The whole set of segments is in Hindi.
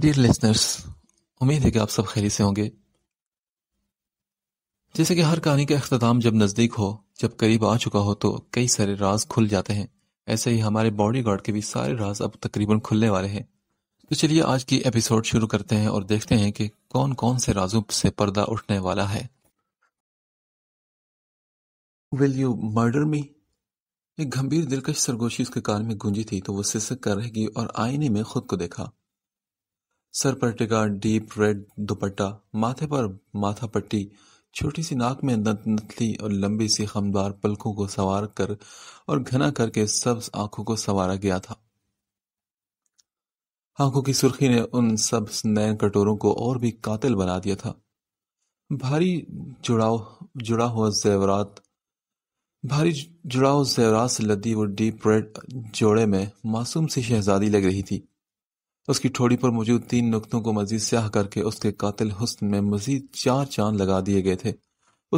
डियर लिसनर्स उम्मीद है कि आप सब खैरी से होंगे जैसे कि हर कहानी का अख्ताम जब नज़दीक हो जब करीब आ चुका हो तो कई सारे राज खुल जाते हैं ऐसे ही हमारे बॉडी गार्ड के भी सारे राज अब तकरीबन खुलने वाले हैं तो चलिए आज की एपिसोड शुरू करते हैं और देखते हैं कि कौन कौन से राजों से पर्दा उठने वाला है विल यू मर्डर मी एक गंभीर दिलकश सरगोशी उसके कान में गूंजी थी तो वो सिसक कर रहेगी और आईने में खुद को देखा सर पर टिका डीप रेड दुपट्टा माथे पर माथा पट्टी छोटी सी नाक में नथली और लंबी सी खमदार पलकों को सवार कर और घना करके सब्ज आंखों को सवारा गया था आंखों की सुर्खी ने उन सब नए कटोरों को और भी कातिल बना दिया था भारी जुड़ाव जुड़ा हुआ जेवरात भारी जुड़ाव जेवरात से लदी वो डीप रेड जोड़े में मासूम सी शहजादी लग रही थी उसकी ठोड़ी पर मौजूद तीन नुकतों को मजीद स्याह करके उसके कातिल हुस्न में मजीद चार चांद लगा दिए गए थे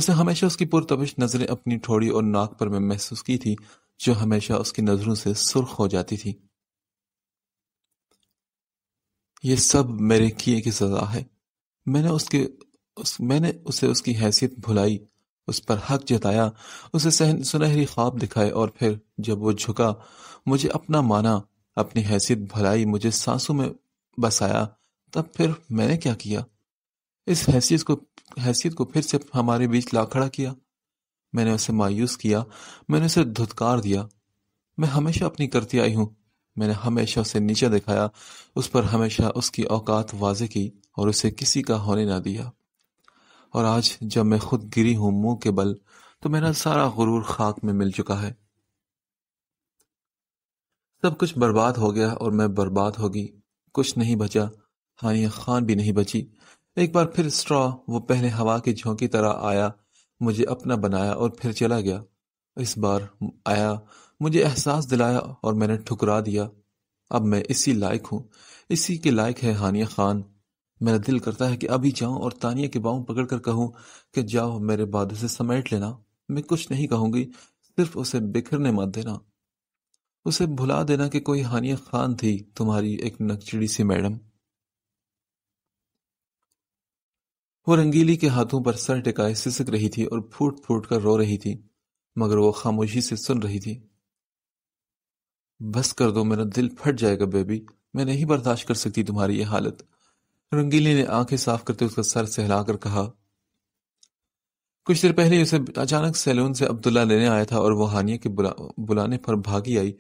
उसने हमेशा उसकी पुरतबिश नज़रें अपनी ठोड़ी और नाक पर में महसूस की थी जो हमेशा उसकी नज़रों से सुर्ख हो जाती थी ये सब मेरे किए की सजा है मैंने उसके उस मैंने उसे उसकी हैसियत भुलाई उस पर हक जताया उसे सहन सुनहरी ख्वाब दिखाए और फिर जब वो झुका मुझे अपना माना अपनी हैसियत भलाई मुझे सांसों में बसाया तब फिर मैंने क्या किया इस हैसियत को हैसियत को फिर से हमारे बीच ला खड़ा किया मैंने उसे मायूस किया मैंने उसे धुतकार दिया मैं हमेशा अपनी करती आई हूं मैंने हमेशा उसे नीचे दिखाया उस पर हमेशा उसकी औकात वाजे की और उसे किसी का होने ना दिया और आज जब मैं खुद गिरी हूं मुंह के बल तो मेरा सारा गुरूर खाक में मिल चुका है सब कुछ बर्बाद हो गया और मैं बर्बाद होगी कुछ नहीं बचा हानिया खान भी नहीं बची एक बार फिर स्ट्रॉ वो पहले हवा की झोंकी तरह आया मुझे अपना बनाया और फिर चला गया इस बार आया मुझे एहसास दिलाया और मैंने ठुकरा दिया अब मैं इसी लायक हूँ इसी के लायक है हानिया खान मेरा दिल करता है कि अभी जाऊं और तानिया के बाहू पकड़ कर कहूं कि जाओ मेरे बाद उसे समेट लेना मैं कुछ नहीं कहूंगी सिर्फ उसे बिखरने मत देना उसे भुला देना कि कोई हानिया खान थी तुम्हारी एक नकचड़ी सी मैडम वो रंगीली के हाथों पर सर टिकाए सिसक रही थी और फूट फूट कर रो रही थी मगर वो खामोशी से सुन रही थी बस कर दो मेरा दिल फट जाएगा बेबी मैं नहीं बर्दाश्त कर सकती तुम्हारी ये हालत रंगीली ने आंखें साफ करते उसका सर सहलाकर कहा कुछ देर पहले उसे अचानक सैलून से अब्दुल्ला लेने आया था और वो हानिया के बुला, बुलाने पर भागी आई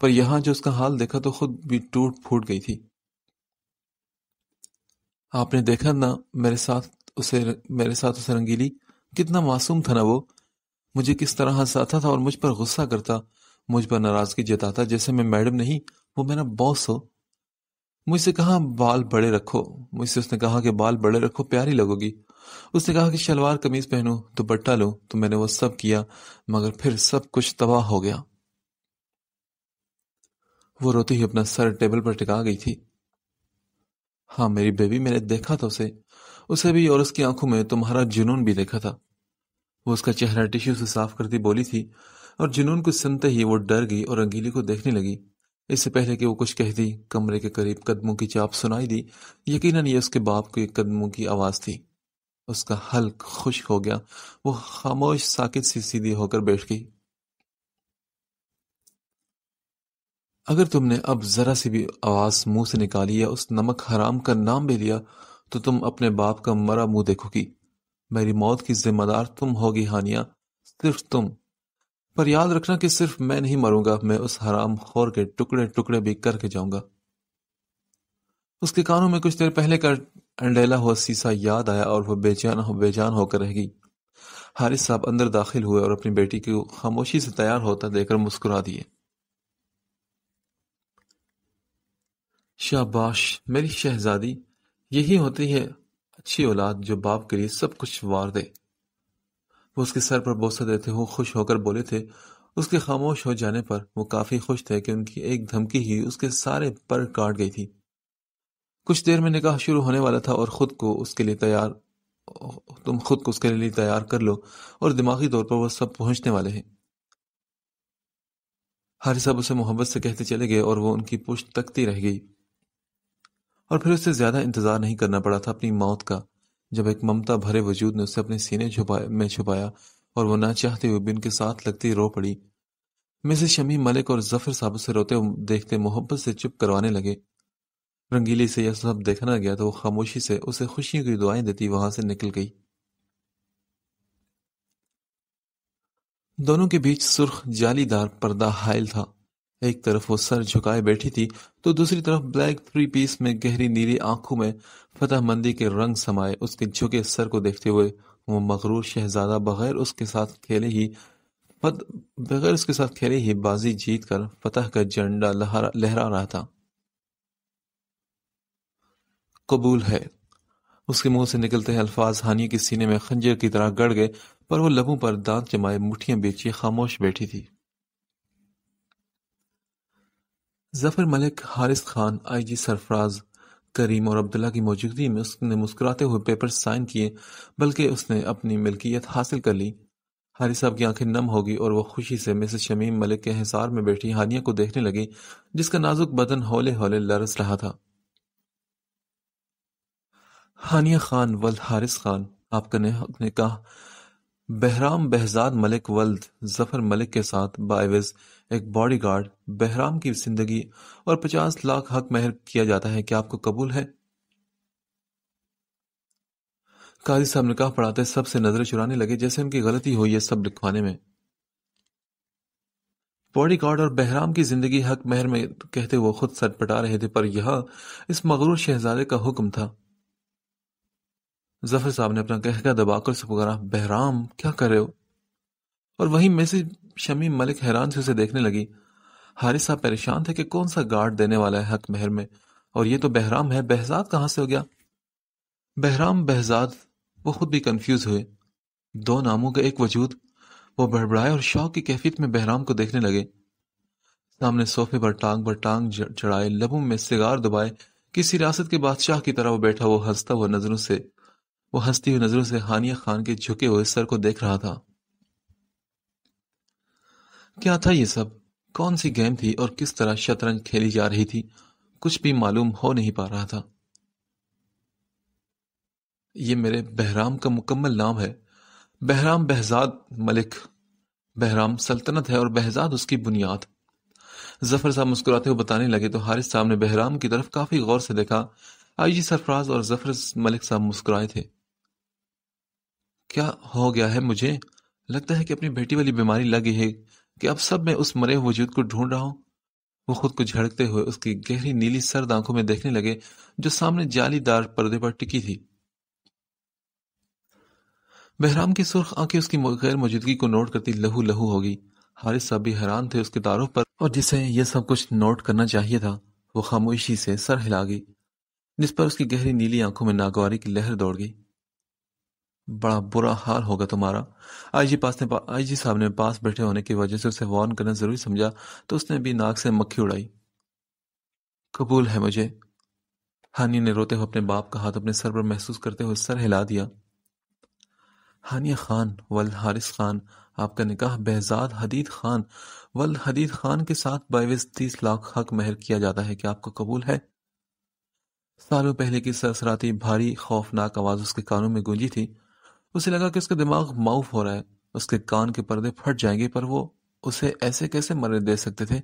पर यहां जो उसका हाल देखा तो खुद भी टूट फूट गई थी आपने देखा ना मेरे साथ उसे मेरे साथ उसे रंगीली कितना मासूम था ना वो मुझे किस तरह हंसाता था और मुझ पर गुस्सा करता मुझ पर नाराजगी जताता जैसे मैं मैडम नहीं वो मेरा बॉस हो मुझसे कहा बाल बड़े रखो मुझसे उसने कहा कि बाल बड़े रखो प्यारी लगोगी उसने कहा कि शलवार कमीज पहनो दुपट्टा लो तो मैंने वो सब किया मगर फिर सब कुछ तबाह हो गया वो रोते ही अपना सर टेबल पर टिका गई थी हाँ मेरी बेबी मैंने देखा था उसे उसे भी और उसकी आंखों में तुम्हारा जुनून भी देखा था वो उसका चेहरा टिश्यू से साफ करती बोली थी और जुनून को सुनते ही वो डर गई और अंगीली को देखने लगी इससे पहले कि वो कुछ कह दी कमरे के करीब कदमों की चाप सुनाई दी यकीनन ये उसके बाप के कदमों की आवाज थी उसका हल्क खुश हो गया वो खामोश साकित सी सीधी होकर बैठ गई अगर तुमने अब जरा सी भी आवाज मुंह से निकाली या उस नमक हराम का नाम भी लिया तो तुम अपने बाप का मरा मुंह देखोगी मेरी मौत की जिम्मेदार तुम होगी हानिया सिर्फ तुम पर याद रखना कि सिर्फ मैं नहीं मरूंगा मैं उस हराम खोर के टुकड़े टुकड़े भी करके जाऊंगा उसके कानों में कुछ देर पहले का अंडेला हुआ सीसा याद आया और वह बेचैन बेजान होकर रह गई हारिस साहब अंदर दाखिल हुए और अपनी बेटी को खामोशी से तैयार होता देखकर मुस्कुरा दिए शाबाश मेरी शहजादी यही होती है अच्छी औलाद जो बाप के लिए सब कुछ वार दे वो उसके सर पर बोसा देते हुए खुश होकर बोले थे उसके खामोश हो जाने पर वो काफी खुश थे कि उनकी एक धमकी ही उसके सारे पर काट गई थी कुछ देर में निकाह शुरू होने वाला था और ख़ुद को उसके लिए तैयार तुम खुद को उसके लिए तैयार कर लो और दिमागी तौर पर वह सब पहुंचने वाले हैं हारिस साहब उसे मोहब्बत से कहते चले गए और वो उनकी पुष्ट तकती रह गई और फिर उसे ज्यादा इंतजार नहीं करना पड़ा था अपनी मौत का जब एक ममता भरे वजूद ने उसे अपने सीने में छुपाया और वो ना चाहते हुए बिन के साथ लगती रो पड़ी मिसेस शमी मलिक और जफर साहब उसे रोते देखते मोहब्बत से चुप करवाने लगे रंगीली से यह सब देखना गया तो वो खामोशी से उसे खुशियों की दुआएं देती वहां से निकल गई दोनों के बीच सुर्ख जालीदार पर्दा हायल था एक तरफ वो सर झुकाए बैठी थी तो दूसरी तरफ ब्लैक थ्री पीस में गहरी नीली आंखों में फतेह मंदी के रंग समाये उसके झुके सर को देखते हुए वो मकरूर शहजादा बगैर उसके साथ खेले ही बगैर उसके साथ खेले ही बाजी जीत कर फतह का झंडा लहरा रहा था कबूल है उसके मुंह से निकलते हैं अल्फाज हानिया के सीने में खंजर की तरह गड़ गए पर वो लबों पर दांत जमाए मुठियां बेची खामोश बैठी थी जफर मलिक हारिस खान आईजी सरफराज करीम और अब्दुल्ला की मौजूदगी में उसने मुस्कुराते हुए पेपर साइन किए बल्कि उसने अपनी मिल्कियत हासिल कर ली हारिस साहब की आंखें नम होगी और वह खुशी से मिसेस शमीम मलिक के हिसार में बैठी हानिया को देखने लगी जिसका नाजुक बदन हौले हौले लरस रहा था हानिया खान वल्द हारिस खान आपका कहा बहराम बहजाद मलिक वल्द जफर मलिक के साथ बायस एक बॉडीगार्ड बहराम की जिंदगी और पचास लाख हक महर किया जाता है क्या आपको कबूल है काजी साहब निकाह पढ़ाते सबसे नजरें चुराने लगे जैसे उनकी गलती हुई है सब लिखवाने में बॉडीगार्ड और बहराम की जिंदगी हक महर में कहते हुए खुद सटपटा रहे थे पर यह इस मगरूर शहजादे का हुक्म था जफर साहब ने अपना कहका दबाकर से पुकारा बहराम क्या कर रहे हो और वहीं में से शमी मलिक हैरान से उसे देखने लगी हारिस साहब परेशान थे कि कौन सा गार्ड देने वाला है हक महर में और ये तो बहराम है बहजाद कहां से हो गया बहराम बहजाद वो खुद भी कंफ्यूज हुए दो नामों का एक वजूद वो बड़बड़ाए और शौक की कैफियत में बहराम को देखने लगे सामने सोफे पर टांग पर टांग चढ़ाए लबों में सिगार दबाए किसी रियासत के बादशाह की तरह वो बैठा वो हंसता हुआ नजरों से वो हंसती हुई नजरों से हानिया खान के झुके हुए सर को देख रहा था क्या था ये सब कौन सी गेम थी और किस तरह शतरंज खेली जा रही थी कुछ भी मालूम हो नहीं पा रहा था ये मेरे बहराम का मुकम्मल नाम है बहराम बहजाद मलिक बहराम सल्तनत है और बहजाद उसकी बुनियाद जफर साहब मुस्कुराते हुए बताने लगे तो हारिस साहब ने बहराम की तरफ काफी गौर से देखा आईजी सरफराज और जफर मलिक साहब मुस्कुराए थे क्या हो गया है मुझे लगता है कि अपनी बेटी वाली बीमारी लगी है कि अब सब मैं उस मरे वजूद को ढूंढ रहा हूं वो खुद को झड़कते हुए उसकी गहरी नीली सर्द आंखों में देखने लगे जो सामने जालीदार पर्दे पर टिकी थी बहराम की सुर्ख आंखें उसकी गैर मौजूदगी को नोट करती लहू लहू होगी हारिस साहब भी हैरान थे उसके तारों पर और जिसे यह सब कुछ नोट करना चाहिए था वो खामोशी से सर हिला गई जिस पर उसकी गहरी नीली आंखों में नागवारी की लहर दौड़ गई बड़ा बुरा हाल होगा तुम्हारा आई जी पास ने जी साहब ने पास बैठे होने की वजह से उसे वार्न करना जरूरी समझा तो उसने भी नाक से मक्खी उड़ाई कबूल है मुझे हानिया ने रोते हुए अपने बाप का हाथ अपने सर पर महसूस करते हुए सर हिला दिया हानिया खान वल हारिस खान आपका निकाह बेहजाद हदीद खान वल हदीद खान के साथ बाईस तीस लाख हक महर किया जाता है क्या आपको कबूल है सालों पहले की सरसराती भारी खौफनाक आवाज उसके कानों में गूंजी थी उसे लगा कि उसका दिमाग माउफ हो रहा है उसके कान के पर्दे फट जाएंगे पर वो उसे ऐसे कैसे मरने दे सकते थे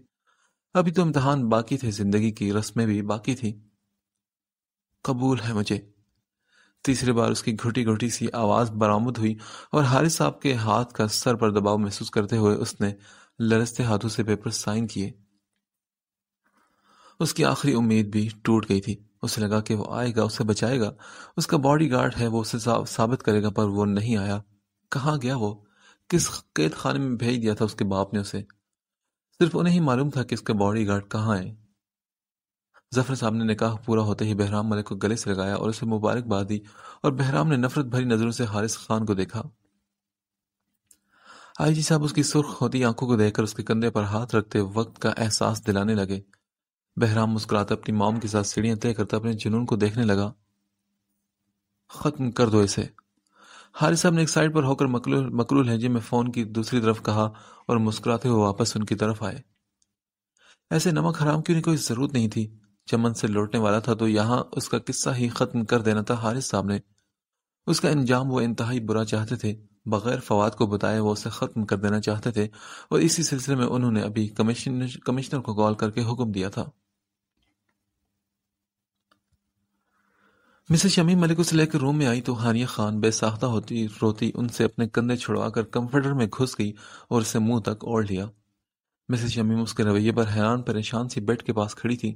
अभी तो इम्तहान बाकी थे जिंदगी की रस्में भी बाकी थी कबूल है मुझे तीसरी बार उसकी घुटी घुटी सी आवाज बरामद हुई और हारिस साहब के हाथ का सर पर दबाव महसूस करते हुए उसने लरसते हाथों से पेपर साइन किए उसकी आखिरी उम्मीद भी टूट गई थी उसे लगा कि वो आएगा उसे बचाएगा उसका बॉडी गार्ड है वो उसे साबित करेगा पर वो नहीं आया कहाँ गया वो किस कैद खाने में भेज दिया था उसके बाप ने उसे सिर्फ उन्हें ही मालूम था कि उसके गार्ड कहाँ है जफर साहब ने निकाह पूरा होते ही बहराम मलिक को गले से लगाया और उसे मुबारकबाद दी और बहराम ने नफरत भरी नजरों से हारिस खान को देखा आई जी साहब उसकी सुर्ख होती आंखों को देखकर उसके कंधे पर हाथ रखते वक्त का एहसास दिलाने लगे बहराम मुस्कुराता अपनी माम के साथ सीढ़ियां तय करता अपने जुनून को देखने लगा खत्म कर दो इसे हारिस साहब ने एक साइड पर होकर मकरूल मकरूल में फ़ोन की दूसरी तरफ कहा और मुस्कुराते हुए वापस उनकी तरफ आए ऐसे नमक हराम की उन्हें कोई ज़रूरत नहीं थी चमन से लौटने वाला था तो यहां उसका किस्सा ही ख़त्म कर देना था हारिस साहब ने उसका अंजाम वो इंतहाई बुरा चाहते थे बगैर फवाद को बताए वो उसे ख़त्म कर देना चाहते थे और इसी सिलसिले में उन्होंने अभी कमिश्नर कमिश्नर को कॉल करके हुक्म दिया था मिसेस शमी मलिक उसे लेकर रूम में आई तो हानिया खान बेसाखता होती रोती उनसे अपने कंधे छुड़वाकर कंफर्टर में घुस गई और उसे मुंह तक ओढ़ लिया मिसेस शमीम उसके रवैये पर हैरान परेशान सी बेड के पास खड़ी थी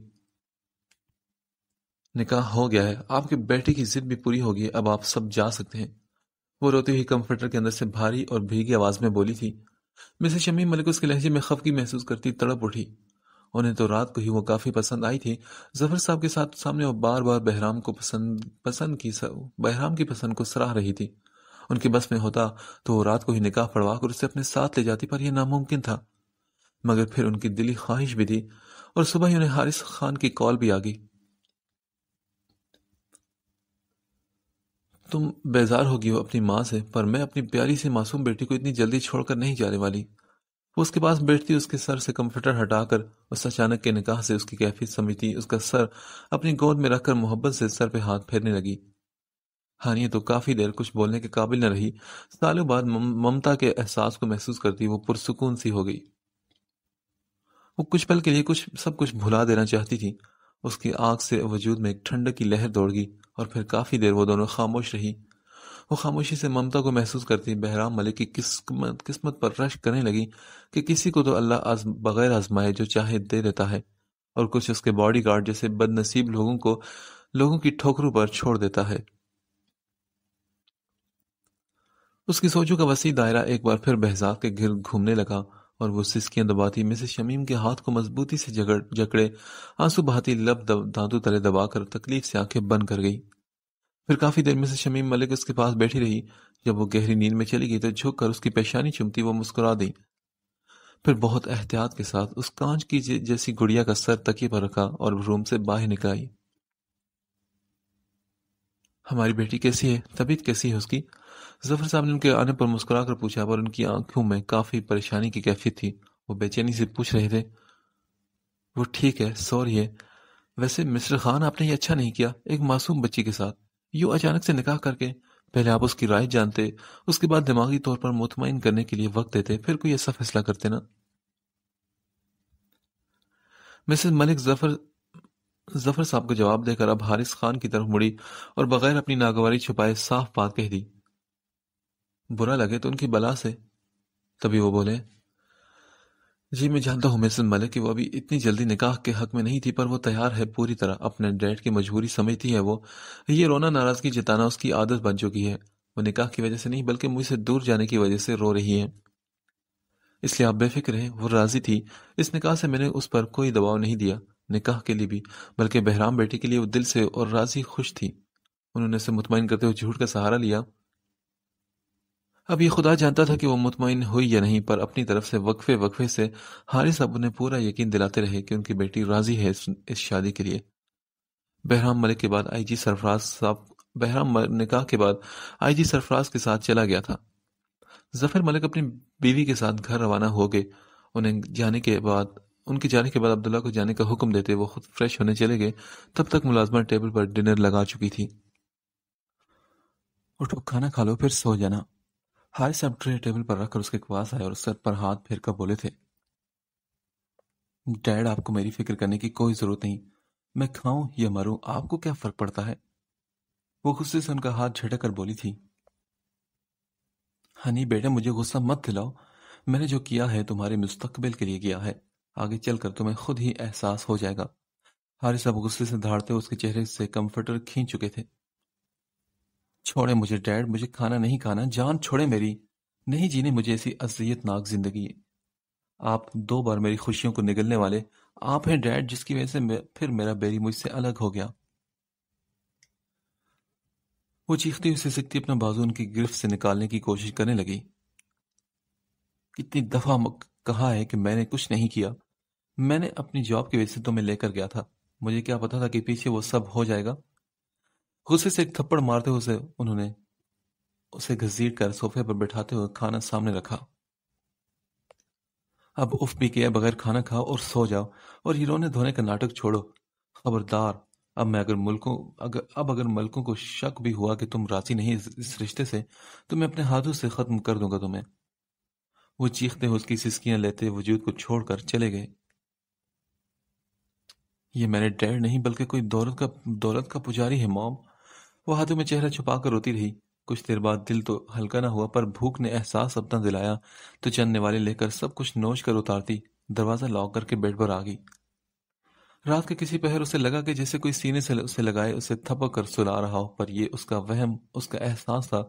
निकाह हो गया है आपके बेटे की जिद भी पूरी होगी अब आप सब जा सकते हैं वो रोती हुई कंफर्टर के अंदर से भारी और भीगी आवाज में बोली थी मिसेस शमी मलिक उसके लहजे में खफकी महसूस करती तड़प उठी उन्हें तो रात को ही वो काफ़ी पसंद आई थी जफर साहब के साथ सामने वो बार बार बहराम को पसंद पसंद की बहराम की पसंद को सराह रही थी उनके बस में होता तो वो रात को ही निकाह पड़वा कर उसे अपने साथ ले जाती पर यह नामुमकिन था मगर फिर उनकी दिली ख्वाहिश भी थी और सुबह ही उन्हें हारिस खान की कॉल भी आ गई तुम बेजार होगी हो अपनी माँ से पर मैं अपनी प्यारी सी मासूम बेटी को इतनी जल्दी छोड़कर नहीं जाने वाली वो उसके पास बैठती उसके सर से कंप्यूटर हटाकर उस अचानक के निकाह से उसकी कैफियत समझती उसका सर अपनी गोद में रखकर मोहब्बत से सर पे हाथ फेरने लगी हानिया तो काफी देर कुछ बोलने के काबिल न रही सालों बाद ममता के एहसास को महसूस करती वो पुरसकून सी हो गई वो कुछ पल के लिए कुछ सब कुछ भुला देना चाहती थी उसकी आग से वजूद में एक ठंडक की लहर दौड़ गई और फिर काफी देर वो दोनों खामोश रही वो खामोशी से ममता को महसूस करती बहराम मलिक की किस्मत किस्मत पर रश करने लगी कि किसी को तो अल्लाह आज बगैर आजमाए जो चाहे दे देता है और कुछ उसके बॉडी गार्ड जैसे बदनसीब लोगों को लोगों की ठोकरों पर छोड़ देता है उसकी सोचों का वसी दायरा एक बार फिर बहजाक के घिर घूमने लगा और वो सिस्कियां दबाती मिसेस शमीम के हाथ को मजबूती से जकड़े आंसू बहाती लब दांतों तले दबाकर तकलीफ से आंखें बंद कर गई फिर काफी देर में से शमीम मलिक उसके पास बैठी रही जब वो गहरी नींद में चली गई तो झुक कर उसकी पेशानी चुमती वो मुस्कुरा दी फिर बहुत एहतियात के साथ उस कांच की जैसी गुड़िया का सर तके पर रखा और रूम से बाहर निकल आई हमारी बेटी कैसी है तबीयत कैसी है उसकी जफर साहब ने उनके आने पर मुस्कुरा कर पूछा पर उनकी आंखों में काफी परेशानी की कैफियत थी वो बेचैनी से पूछ रहे थे वो ठीक है सॉरी है वैसे मिस्टर खान आपने ये अच्छा नहीं किया एक मासूम बच्ची के साथ यू अचानक से निकाह करके पहले आप उसकी राय जानते उसके बाद दिमागी तौर पर मुतमिन करने के लिए वक्त देते फिर कोई ऐसा फैसला करते ना मिसेस मलिक जफर जफर साहब को जवाब देकर अब हारिस खान की तरफ मुड़ी और बगैर अपनी नागवारी छुपाए साफ बात कह दी बुरा लगे तो उनकी बला से तभी वो बोले जी, मैं जानता हूँ महसन मलिक कि वो अभी इतनी जल्दी निकाह के हक में नहीं थी पर वो तैयार है पूरी तरह अपने डैड की मजबूरी समझती है वो। ये रोना नाराज़गी जताना उसकी आदत बन चुकी है। वो निकाह की वजह से नहीं बल्कि मुझसे दूर जाने की वजह से रो रही है। इसलिए आप बेफ़िक्र हैं, वो राज़ी थी। इस निकाह से मैंने उस पर कोई दबाव नहीं दिया, निकाह के लिए भी, बल्कि बहराम बेटी के लिए वो दिल से और राज़ी खुश थी। उन्होंने उसे मुतमिन करते हुए झूठ का सहारा लिया। अब ये खुदा जानता था कि वो मुतमिन हुई या नहीं पर अपनी तरफ से वक्फे वक्फे से हारिस अब उन्हें पूरा यकीन दिलाते रहे कि उनकी बेटी राजी है इस, शादी के लिए बहराम मलिक के बाद आईजी सरफराज साहब बहराम निकाह के बाद आईजी सरफराज के साथ चला गया था जफर मलिक अपनी बीवी के साथ घर रवाना हो गए उन्हें जाने के बाद उनके जाने के बाद अब्दुल्ला को जाने का हुक्म देते वो खुद फ्रेश होने चले गए तब तक मुलाजमा टेबल पर डिनर लगा चुकी थी उठो खाना खा लो फिर सो जाना हारिस सब ट्रे टेबल पर रखकर उसके पास आए और सर पर हाथ फेर कर बोले थे डैड आपको मेरी फिक्र करने की कोई जरूरत नहीं मैं खाऊं या मरूं आपको क्या फर्क पड़ता है वो गुस्से से उनका हाथ झटक कर बोली थी हनी बेटा मुझे गुस्सा मत दिलाओ मैंने जो किया है तुम्हारे मुस्तकबिल के लिए किया है आगे चलकर तुम्हें खुद ही एहसास हो जाएगा हारिस अब गुस्से से धाड़ते उसके चेहरे से कंफर्टर खींच चुके थे छोड़े मुझे डैड मुझे खाना नहीं खाना जान छोड़े मेरी नहीं जीने मुझे ऐसी अजियतनाक जिंदगी आप दो बार मेरी खुशियों को निगलने वाले आप हैं डैड जिसकी वजह से फिर मेरा बेरी मुझसे अलग हो गया वो चीखती हुई सिकती अपना बाजू उनकी गिरफ्त से निकालने की कोशिश करने लगी कितनी दफा कहा है कि मैंने कुछ नहीं किया मैंने अपनी जॉब की वजह से तुम्हें लेकर गया था मुझे क्या पता था कि पीछे वो सब हो जाएगा गुस्से से एक थप्पड़ मारते हुए उन्होंने उसे घसीट कर सोफे पर बैठाते हुए खाना सामने रखा अब उफ भी किया बगैर खाना खाओ और सो जाओ और हीरोने धोने का नाटक छोड़ो खबरदार अब मैं अगर मुल्कों अगर अब अगर मलकों को शक भी हुआ कि तुम राजी नहीं इस, इस रिश्ते से तो मैं अपने हाथों से ख़त्म कर दूंगा तुम्हें वो चीखते हुए उसकी सिस्कियां लेते वजूद को छोड़कर चले गए ये मैंने डैड नहीं बल्कि कोई दौलत का दौलत का पुजारी है मॉम वो हाथों में चेहरा छुपाकर रोती रही कुछ देर बाद दिल तो हल्का ना हुआ पर भूख ने एहसास अपना दिलाया तो चंद वाले लेकर सब कुछ नोच कर उतारती दरवाजा लॉक करके बेड पर आ गई रात के किसी पहर उसे लगा कि जैसे कोई सीने से उसे लगाए उसे थपक कर सुला रहा हो पर यह उसका वहम उसका एहसास था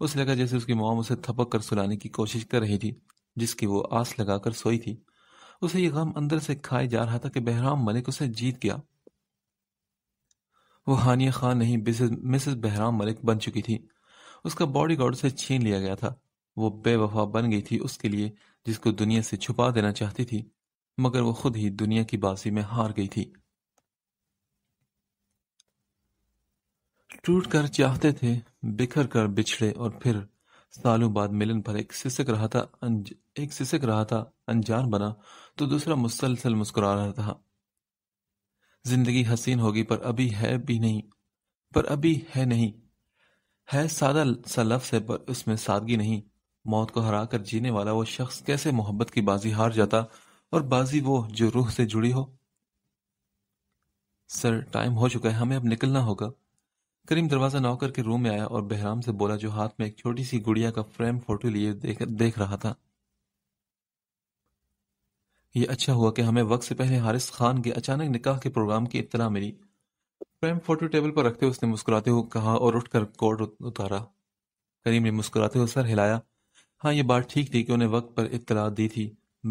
उसे लगा जैसे उसकी मोम उसे थपक कर सुलाने की कोशिश कर रही थी जिसकी वो आस लगाकर सोई थी उसे ये गम अंदर से खाए जा रहा था कि बहराम मलिक उसे जीत गया वो हानिया खान नहीं मिसेस बहराम मलिक बन चुकी थी उसका बॉडी गार्ड उसे छीन लिया गया था वो बेवफा बन गई थी उसके लिए जिसको दुनिया से छुपा देना चाहती थी मगर वो खुद ही दुनिया की बाजी में हार गई थी टूट कर चाहते थे बिखर कर बिछड़े और फिर सालों बाद मिलन पर एक सिसक रहा था अंज, एक सिसक रहा था अनजान बना तो दूसरा मुसलसल मुस्कुरा रहा था जिंदगी हसीन होगी पर अभी है भी नहीं पर अभी है नहीं है सादा सा लफ्स है पर उसमें सादगी नहीं मौत को हरा कर जीने वाला वो शख्स कैसे मोहब्बत की बाजी हार जाता और बाजी वो जो रूह से जुड़ी हो सर टाइम हो चुका है हमें अब निकलना होगा करीम दरवाजा नौकर के रूम में आया और बहराम से बोला जो हाथ में एक छोटी सी गुड़िया का फ्रेम फोटो लिए देख, देख रहा था ये अच्छा हुआ कि हमें वक्त से पहले हारिस खान के अचानक निकाह के प्रोग्राम की इतला मिली प्रेम फोटो टेबल पर रखते उसने मुस्कुराते हुए कहा और उठकर कोट उतारा करीम ने मुस्कुराते हुए सर हिलाया हाँ ये बात ठीक थी कि उन्हें वक्त पर इतला दी थी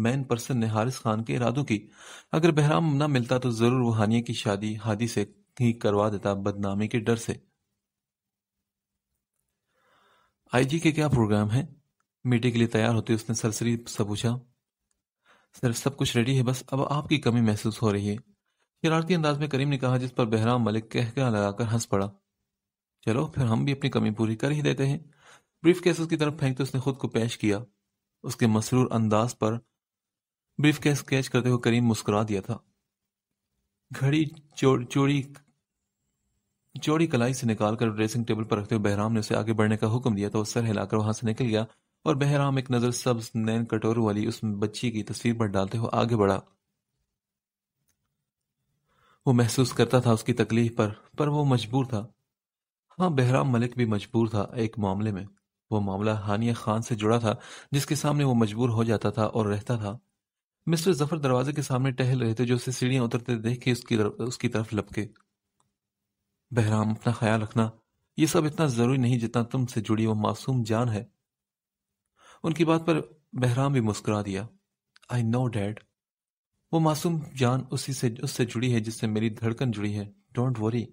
मैन पर्सन ने हारिस खान के इरादों की अगर बहराम न मिलता तो जरूर वो हानिया की शादी हादी से ही करवा देता बदनामी के डर से आई जी के क्या प्रोग्राम है मीटिंग के लिए तैयार होते उसने सरसरी से पूछा सर सब कुछ रेडी है बस अब आपकी कमी महसूस हो रही है शरारती अंदाज में करीम ने कहा जिस पर बहराम मलिक कहका लगाकर हंस पड़ा चलो फिर हम भी अपनी कमी पूरी कर ही देते हैं ब्रीफ केस उसकी तरफ फेंकते उसने खुद को पेश किया उसके मसरूर अंदाज पर ब्रीफ केस कैच करते हुए करीम मुस्कुरा दिया था घड़ी चोरी चोरी कलाई से निकालकर ड्रेसिंग टेबल पर रखते हुए बहराम ने उसे आगे बढ़ने का हुक्म दिया तो सर हिलाकर वहां से निकल गया और बहराम एक नज़र सब्ज नैन कटोरू वाली उस बच्ची की तस्वीर पर डालते हुए आगे बढ़ा वो महसूस करता था उसकी तकलीफ पर पर वो मजबूर था हाँ बहराम मलिक भी मजबूर था एक मामले में वो मामला हानिया खान से जुड़ा था जिसके सामने वो मजबूर हो जाता था और रहता था मिस्टर जफर दरवाजे के सामने टहल रहे थे जो उसे सीढ़ियां उतरते देख के उसकी उसकी तरफ लपके बहराम अपना ख्याल रखना यह सब इतना जरूरी नहीं जितना तुमसे जुड़ी वो मासूम जान है उनकी बात पर बहराम भी मुस्कुरा दिया आई नो डैड वो मासूम जान उसी से उससे जुड़ी है जिससे मेरी धड़कन जुड़ी है डोंट वरी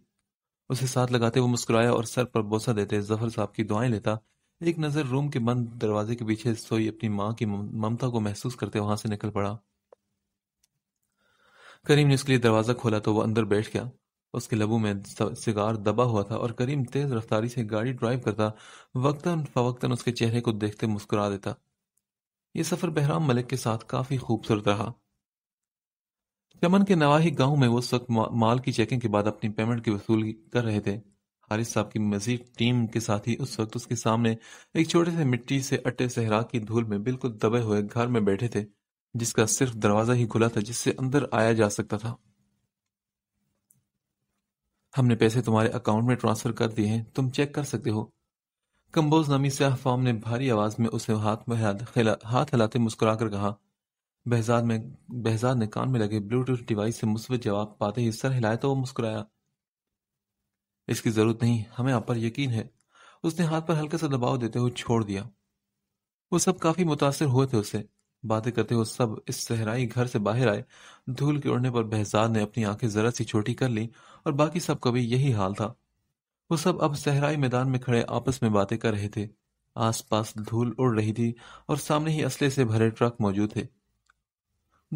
उसे साथ लगाते वो मुस्कुराया और सर पर बोसा देते जफर साहब की दुआएं लेता एक नज़र रूम के बंद दरवाजे के पीछे सोई अपनी माँ की ममता को महसूस करते वहां से निकल पड़ा करीम ने उसके लिए दरवाज़ा खोला तो वह अंदर बैठ गया उसके लबू में सिगार दबा हुआ था और करीम तेज रफ्तारी से गाड़ी ड्राइव करता वक्तन फवक्तन उसके चेहरे को देखते मुस्कुरा देता यह सफर बहराम मलिक के साथ काफी खूबसूरत रहा चमन के नवाही गांव में वो सख्त माल की चेकिंग के बाद अपनी पेमेंट की वसूल कर रहे थे हारिस साहब की मजीद टीम के साथ ही उस वक्त उसके सामने एक छोटे से मिट्टी से अट्टे सहरा की धूल में बिल्कुल दबे हुए घर में बैठे थे जिसका सिर्फ दरवाजा ही खुला था जिससे अंदर आया जा सकता था हमने पैसे तुम्हारे अकाउंट में ट्रांसफर कर दिए हैं तुम चेक कर सकते हो कंबोज नामी स्याह फॉर्म ने भारी आवाज में उसे हाथ में हाथ हिलाते मुस्कुराकर कहा बहजाद में बहजाद ने कान में लगे ब्लूटूथ डिवाइस से मुस्बत जवाब पाते ही सर हिलाया तो वो मुस्कुराया इसकी जरूरत नहीं हमें आप पर यकीन है उसने हाथ पर हल्का सा दबाव देते हुए छोड़ दिया वो सब काफी मुतासर हुए थे उसे बातें करते हुए सब इस सहराई घर से बाहर आए धूल के उड़ने पर बहजाद ने अपनी आंखें जरा सी छोटी कर ली और बाकी सबका भी यही हाल था वो सब अब सहराई मैदान में खड़े आपस में बातें कर रहे थे आसपास धूल उड़ रही थी और सामने ही असले से भरे ट्रक मौजूद थे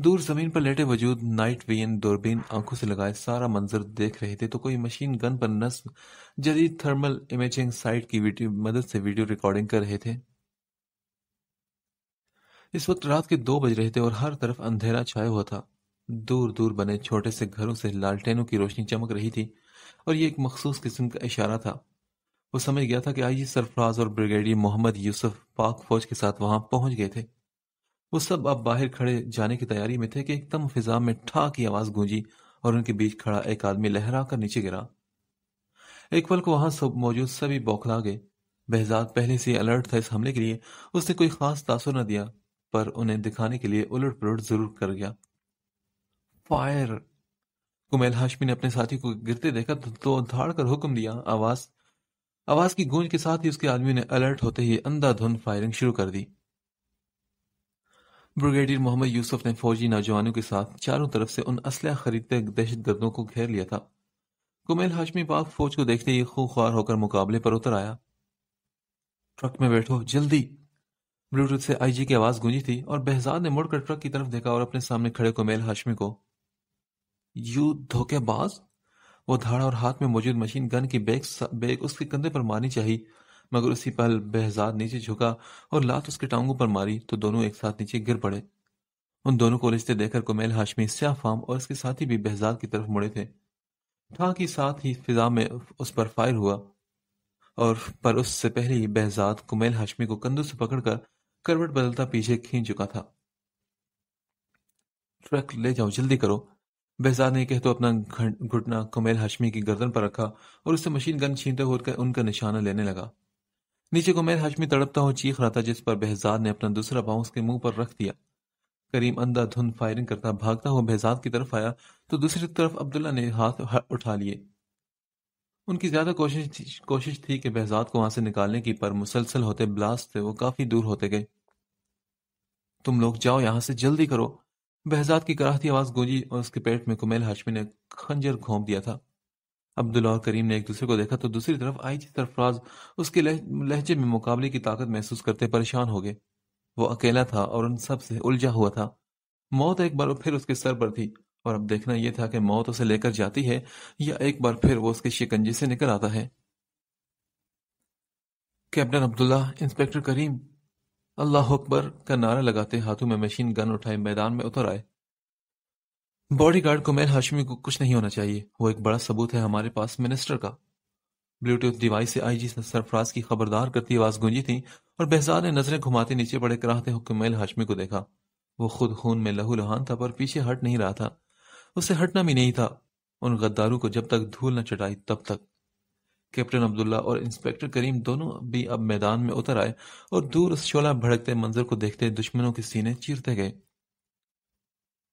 दूर जमीन पर लेटे वजूद नाइट वियन दूरबीन आंखों से लगाए सारा मंजर देख रहे थे तो कोई मशीन गन पर नस्ब जदीद थर्मल इमेजिंग साइट की मदद से वीडियो रिकॉर्डिंग कर रहे थे इस वक्त रात के दो बज रहे थे और हर तरफ अंधेरा छाया हुआ था दूर दूर बने छोटे से घरों से लालटेनों की रोशनी चमक रही थी और ये एक मखसूस किस्म का इशारा था वो समझ गया था कि आई सरफराज और ब्रिगेडियर मोहम्मद यूसुफ पाक फौज के साथ वहां पहुंच गए थे वो सब अब बाहर खड़े जाने की तैयारी में थे कि एकदम फिजा में ठा की आवाज गूंजी और उनके बीच खड़ा एक आदमी लहरा कर नीचे गिरा एक पल को वहां सब मौजूद सभी बौखला गए बहजाद पहले से अलर्ट था इस हमले के लिए उसने कोई खास तासुर न दिया पर उन्हें दिखाने के लिए उलट पुलट जरूर कर गया फायर कुमेल हाशमी ने अपने साथी को गिरते देखा तो धाड़ कर हुक्म दिया आवाज आवाज की गूंज के साथ ही उसके आदमी ने अलर्ट होते ही अंधाधुंध फायरिंग शुरू कर दी ब्रिगेडियर मोहम्मद यूसुफ ने फौजी नौजवानों के साथ चारों तरफ से उन असलह खरीदते दहशत गर्दों को घेर लिया था कुमेल हाशमी पाक फौज को देखते ही खूखार होकर मुकाबले पर उतर आया ट्रक में बैठो जल्दी ब्लूटूथ से आईजी की आवाज गूंजी थी और बहजाद ने मुड़कर ट्रक की तरफ देखा और अपने सामने खड़े कुमेल हाशमी को यू धोखेबाज वो धाड़ा और हाथ में मौजूद मशीन गन की बैग बैग उसके कंधे पर मारनी चाहिए मगर उसी पल बेहजाद नीचे झुका और लात उसके टांगों पर मारी तो दोनों एक साथ नीचे गिर पड़े उन दोनों को रिश्ते देखकर कुमेल हाशमी स्या फाम और उसके साथी भी बेहजाद की तरफ मुड़े थे था कि साथ ही फिजा में उस पर फायर हुआ और पर उससे पहले ही बहजाद कुमेल हाशमी को कंधों से पकड़कर करवट बदलता पीछे खींच चुका था ट्रक ले जाओ जल्दी करो शहजाद ने कहते तो अपना घुटना कुमेल हाशमी की गर्दन पर रखा और उससे मशीन गन छीनते हुए उनका निशाना लेने लगा नीचे कुमेल हाशमी तड़पता हुआ चीख रहा था जिस पर बहजाद ने अपना दूसरा पाँव उसके मुंह पर रख दिया करीम अंधा धुंध फायरिंग करता भागता हुआ बहजाद की तरफ आया तो दूसरी तरफ अब्दुल्ला ने हाथ उठा लिए उनकी ज्यादा कोशिश कोशिश थी कि बहजाद को वहां से निकालने की पर मुसलसल होते ब्लास्ट से वो काफी दूर होते गए तुम लोग जाओ यहां से जल्दी करो बहजाद की कराहती आवाज़ गूंजी और उसके पेट में कुमेल हाशमी ने खंजर घोंप दिया था अब्दुल्ला और करीम ने एक दूसरे को देखा तो दूसरी तरफ आई सरफराज उसके लहजे में मुकाबले की ताकत महसूस करते परेशान हो गए वो अकेला था और उन सब से उलझा हुआ था मौत एक बार फिर उसके सर पर थी और अब देखना यह था कि मौत उसे लेकर जाती है या एक बार फिर वो उसके शिकंजे से निकल आता है कैप्टन अब्दुल्ला इंस्पेक्टर करीम अल्लाह अकबर का नारा लगाते हाथों में मशीन गन उठाए मैदान में उतर आए बॉडीगार्ड कुमेल हाशमी को कुछ नहीं होना चाहिए वो एक बड़ा सबूत है हमारे पास मिनिस्टर का ब्लूटूथ डिवाइस से आईजी सरफराज की खबरदार करती आवाज गूंजी थी और बेहजाद ने नजरें घुमाते नीचे पड़े कराहते कुमेल हाशमी को देखा वो खुद खून में लहू लुहान था पर पीछे हट नहीं रहा था उसे हटना भी नहीं था उन गद्दारों को जब तक धूल न चटाई तब तक कैप्टन अब्दुल्ला और इंस्पेक्टर करीम दोनों भी अब मैदान में उतर आए और दूर उस शोला भड़कते मंजर को देखते दुश्मनों के सीने चीरते गए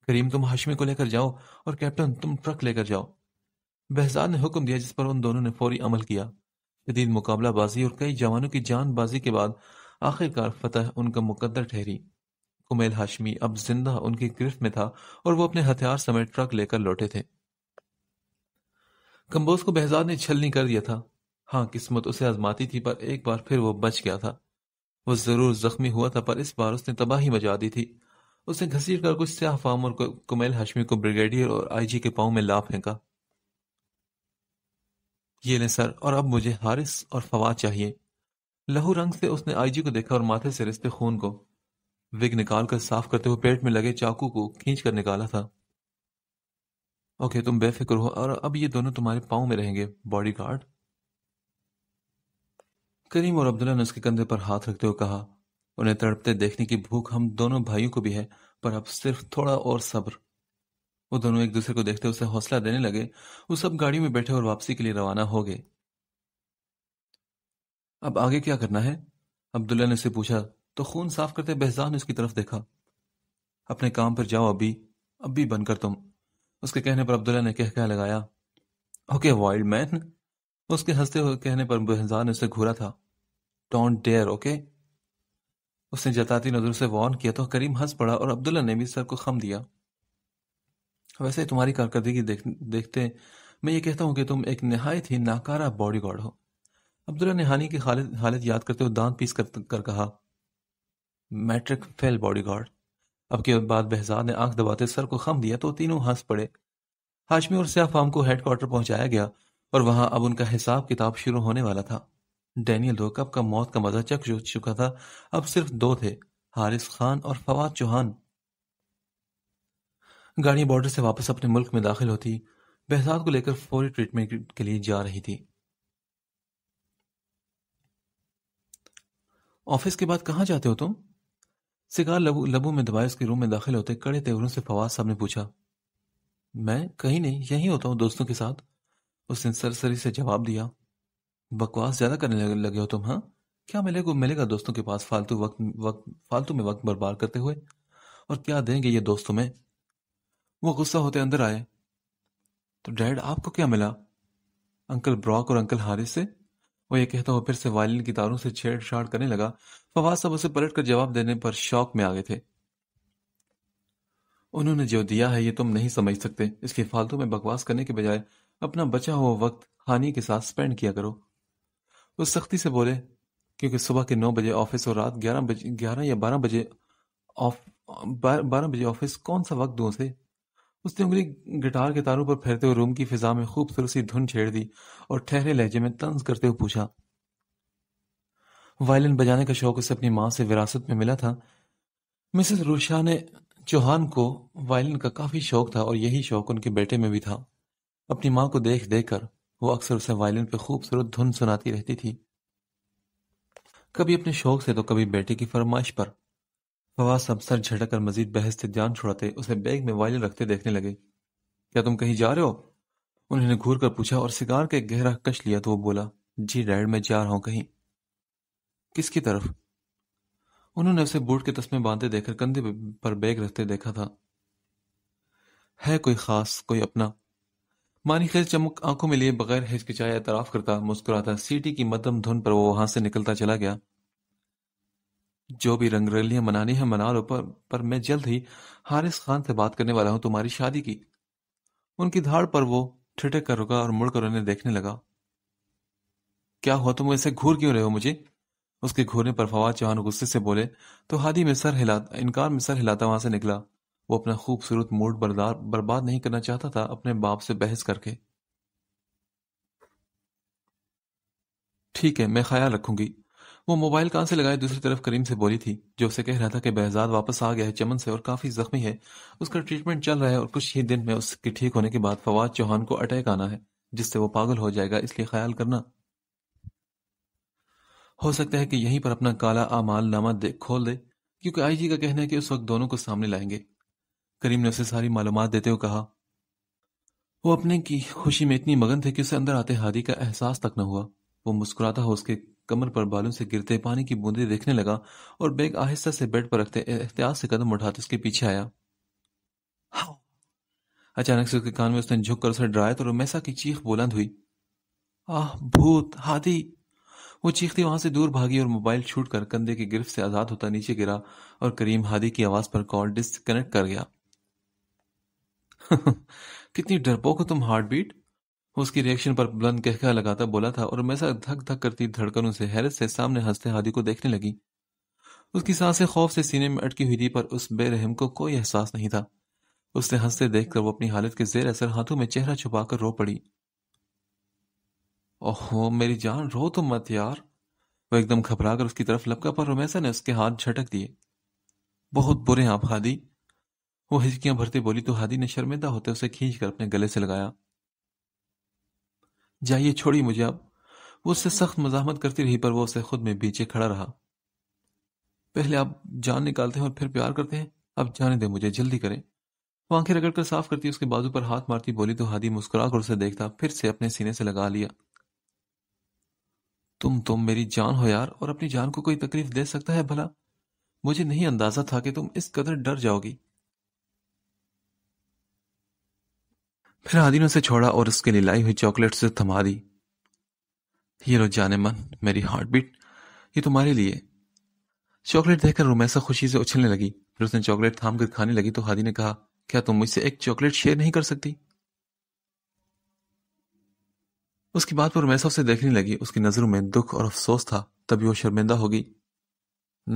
करीम तुम हाशमी को लेकर जाओ और कैप्टन तुम ट्रक लेकर जाओ बहजाद ने हुक्म दिया जिस पर उन दोनों ने फौरी अमल किया जदीद मुकाबला बाजी और कई जवानों की जान बाजी के बाद आखिरकार फतेह उनका मुकदर ठहरी कुमेल हाशमी अब जिंदा उनकी गिरफ्त में था और वो अपने हथियार समेत ट्रक लेकर लौटे थे कंबोज को बहजाद ने छलनी कर दिया था हाँ किस्मत उसे आजमाती थी पर एक बार फिर वो बच गया था वो जरूर जख्मी हुआ था पर इस बार उसने तबाही मचा दी थी उसने घसीट कर कुछ स्याह फाम और कुमेल हशमी को ब्रिगेडियर और आईजी के पाओ में ला फेंका ये ले सर और अब मुझे हारिस और फवाद चाहिए लहू रंग से उसने आईजी को देखा और माथे से रिश्ते खून को विग निकालकर साफ करते हुए पेट में लगे चाकू को खींच कर निकाला था ओके तुम बेफिक्र हो और अब ये दोनों तुम्हारे पाओं में रहेंगे बॉडीगार्ड करीम और अब्दुल्ला ने उसके कंधे पर हाथ रखते हुए कहा उन्हें तड़पते देखने की भूख हम दोनों भाइयों को भी है पर अब सिर्फ थोड़ा और सब्र वो दोनों एक दूसरे को देखते उसे हौसला देने लगे वो सब गाड़ी में बैठे और वापसी के लिए रवाना हो गए अब आगे क्या करना है अब्दुल्ला ने उसे पूछा तो खून साफ करते बेहजान ने उसकी तरफ देखा अपने काम पर जाओ अभी अभी बनकर तुम उसके कहने पर अब्दुल्ला ने कह कह लगाया ओके वाइल्ड मैन उसके हंसते हुए कहने पर बेहजार ने उसे घूरा था डोंट डेयर ओके उसने जताती नजर से वार्न किया तो करीम हंस पड़ा और अब्दुल्ला ने भी सर को खम दिया वैसे तुम्हारी कारकर्दगी देख, देखते मैं ये कहता हूं कि तुम एक नहायत ही नाकारा बॉडी गार्ड हो अब्दुल्ला ने हानि की हालत हालत याद करते हुए दांत पीस कर, कर कहा मैट्रिक फेल बॉडी गार्ड अब के बाद बहजाद ने आंख दबाते सर को खम दिया तो तीनों हंस पड़े हाशमी और सिया फार्म को हेडक्वार्टर पहुंचाया गया और वहां अब उनका हिसाब किताब शुरू होने वाला था डैनियल लोकअप का मौत का मजा चक चुका था अब सिर्फ दो थे हारिस खान और फवाद चौहान गाड़ी बॉर्डर से वापस अपने मुल्क में दाखिल होती बहसात को लेकर फौरी ट्रीटमेंट के लिए जा रही थी ऑफिस के बाद कहा जाते हो तुम सिगार लबू लबू में दबाए उसके रूम में दाखिल होते कड़े तेवरों से फवाद साहब ने पूछा मैं कहीं नहीं यहीं होता हूं दोस्तों के साथ उसने सरसरी से जवाब दिया बकवास ज़्यादा करने लगे हो तुम हाँ क्या मिलेगा मिलेगा दोस्तों के पास फालतू वक्त वक्त फालतू में वक्त बर्बाद करते हुए और क्या देंगे ये दोस्तों में वो गुस्सा होते अंदर आए तो डैड आपको क्या मिला अंकल ब्रॉक और अंकल हारिस से वो ये कहता हुआ फिर से वायलिन की तारों से छेड़छाड़ करने लगा फवाद साहब उसे पलट कर जवाब देने पर शौक में आ गए थे उन्होंने जो दिया है ये तुम नहीं समझ सकते इसकी फालतू में बकवास करने के बजाय अपना बचा हुआ वक्त हानि के साथ स्पेंड किया करो वो सख्ती से बोले क्योंकि सुबह के नौ बजे ऑफिस और रात ग्यारह बजे ग्यारह या बारह बजे बारह बजे ऑफिस कौन सा वक्त दूसरे उसे उसने उंगली गिटार के तारों पर फैरते हुए रूम की फिजा में खूबसूरत सी धुन छेड़ दी और ठहरे लहजे में तंज करते हुए पूछा वायलिन बजाने का शौक उसे अपनी माँ से विरासत में मिला था मिसेस रूशाह ने चौहान को वायलिन का काफी शौक था और यही शौक उनके बेटे में भी था अपनी माँ को देख देखकर वो अक्सर उसे वायलिन पे खूबसूरत धुन सुनाती रहती थी कभी अपने शौक से तो कभी बेटे की फरमाइश पर फवाद सब सर झटक कर मजीद बहस से ध्यान छुड़ाते उसे बैग में वायलिन रखते देखने लगे क्या तुम कहीं जा रहे हो उन्होंने घूर कर पूछा और सिगार का एक गहरा कश लिया तो वो बोला जी डैड मैं जा रहा हूं कहीं किसकी तरफ उन्होंने उसे बूट के तस्मे बांधे देखकर कंधे पर बैग रखते देखा था है कोई खास कोई अपना मानी खेल चमक आंखों में लिए बगैर हिचकिचाया एतराफ करता मुस्कुराता सीटी की मदम धुन पर वो वहां से निकलता चला गया जो भी रंगरेलियां मनानी है मना लो पर, पर मैं जल्द ही हारिस खान से बात करने वाला हूं तुम्हारी शादी की उनकी धाड़ पर वो ठिठक कर रुका और मुड़कर उन्हें देखने लगा क्या हुआ तुम ऐसे घूर क्यों रहे हो मुझे उसके घूरने पर फवाद चौहान गुस्से से बोले तो हादी में सर हिला इनकार में सर हिलाता वहां से निकला वो अपना खूबसूरत मूड बर्बाद नहीं करना चाहता था अपने बाप से बहस करके ठीक है मैं ख्याल रखूंगी वो मोबाइल कहां से लगाए दूसरी तरफ करीम से बोली थी जो उसे कह रहा था कि बहजाद वापस आ गया है चमन से और काफी जख्मी है उसका ट्रीटमेंट चल रहा है और कुछ ही दिन में उसके ठीक होने के बाद फवाद चौहान को अटैक आना है जिससे वो पागल हो जाएगा इसलिए ख्याल करना हो सकता है कि यहीं पर अपना काला आमाल नामा खोल दे क्योंकि आईजी का कहना है कि उस वक्त दोनों को सामने लाएंगे करीम ने उसे सारी मालूम देते हुए कहा वो अपने की खुशी में इतनी मगन थे कि उसे अंदर आते हादी का एहसास तक न हुआ वो मुस्कुराता हो उसके कमर पर बालों से गिरते पानी की बूंदे देखने लगा और बैग आहिस्ता से बेड पर रखते एहतियात से कदम उठाते उसके पीछे आया हाँ। अचानक से उसके कान में उसने झुक कर उसे डराया तो रोमैसा की चीख बुलंद हुई आह भूत हाथी वो चीखती वहां से दूर भागी और मोबाइल छूट कर कंधे की गिरफ्त से आजाद होता नीचे गिरा और करीम हादी की आवाज पर कॉल डिस्कनेक्ट कर गया कितनी डरपोक हो तुम हार्ट बीट उसकी रिएक्शन पर बुलंद कहका लगाता बोला था और मैसा धक धक करती धड़कनों से हैरत से सामने हंसते हादी को देखने लगी उसकी सांसें खौफ से सीने में अटकी हुई थी पर उस बेरहम को कोई एहसास नहीं था उसने हंसते देखकर वो अपनी हालत के जेर असर हाथों में चेहरा छुपाकर रो पड़ी ओहो मेरी जान रो तो मत यार वो एकदम घबरा कर उसकी तरफ लपका पर रोमैसा ने उसके हाथ झटक दिए बहुत बुरे आप हादी वो हिचकियां भरते बोली तो हादी ने शर्मिंदा होते उसे खींच कर अपने गले से लगाया जाइए छोड़ी मुझे अब वो उससे सख्त मजामत करती रही पर वो उसे खुद में पीछे खड़ा रहा पहले आप जान निकालते हैं और फिर प्यार करते हैं अब जाने दे मुझे जल्दी करें वो आंखें रगड़ कर साफ करती उसके बाजू पर हाथ मारती बोली तो हादी मुस्कुरा कर उसे देखता फिर से अपने सीने से लगा लिया तुम तुम तो मेरी जान हो यार और अपनी जान को कोई तकलीफ दे सकता है भला मुझे नहीं अंदाजा था कि तुम इस कदर डर जाओगी फिर आदि ने उसे छोड़ा और उसके लिए लाई हुई चॉकलेट से थमा दी ये लो जाने मन मेरी हार्ट बीट ये तुम्हारे लिए चॉकलेट देखकर रोमैसा खुशी से उछलने लगी फिर उसने चॉकलेट थाम कर खाने लगी तो हादी ने कहा क्या तुम मुझसे एक चॉकलेट शेयर नहीं कर सकती उसकी बात पर रोमैसा उसे देखने लगी उसकी नजरों में दुख और अफसोस था तभी वो शर्मिंदा होगी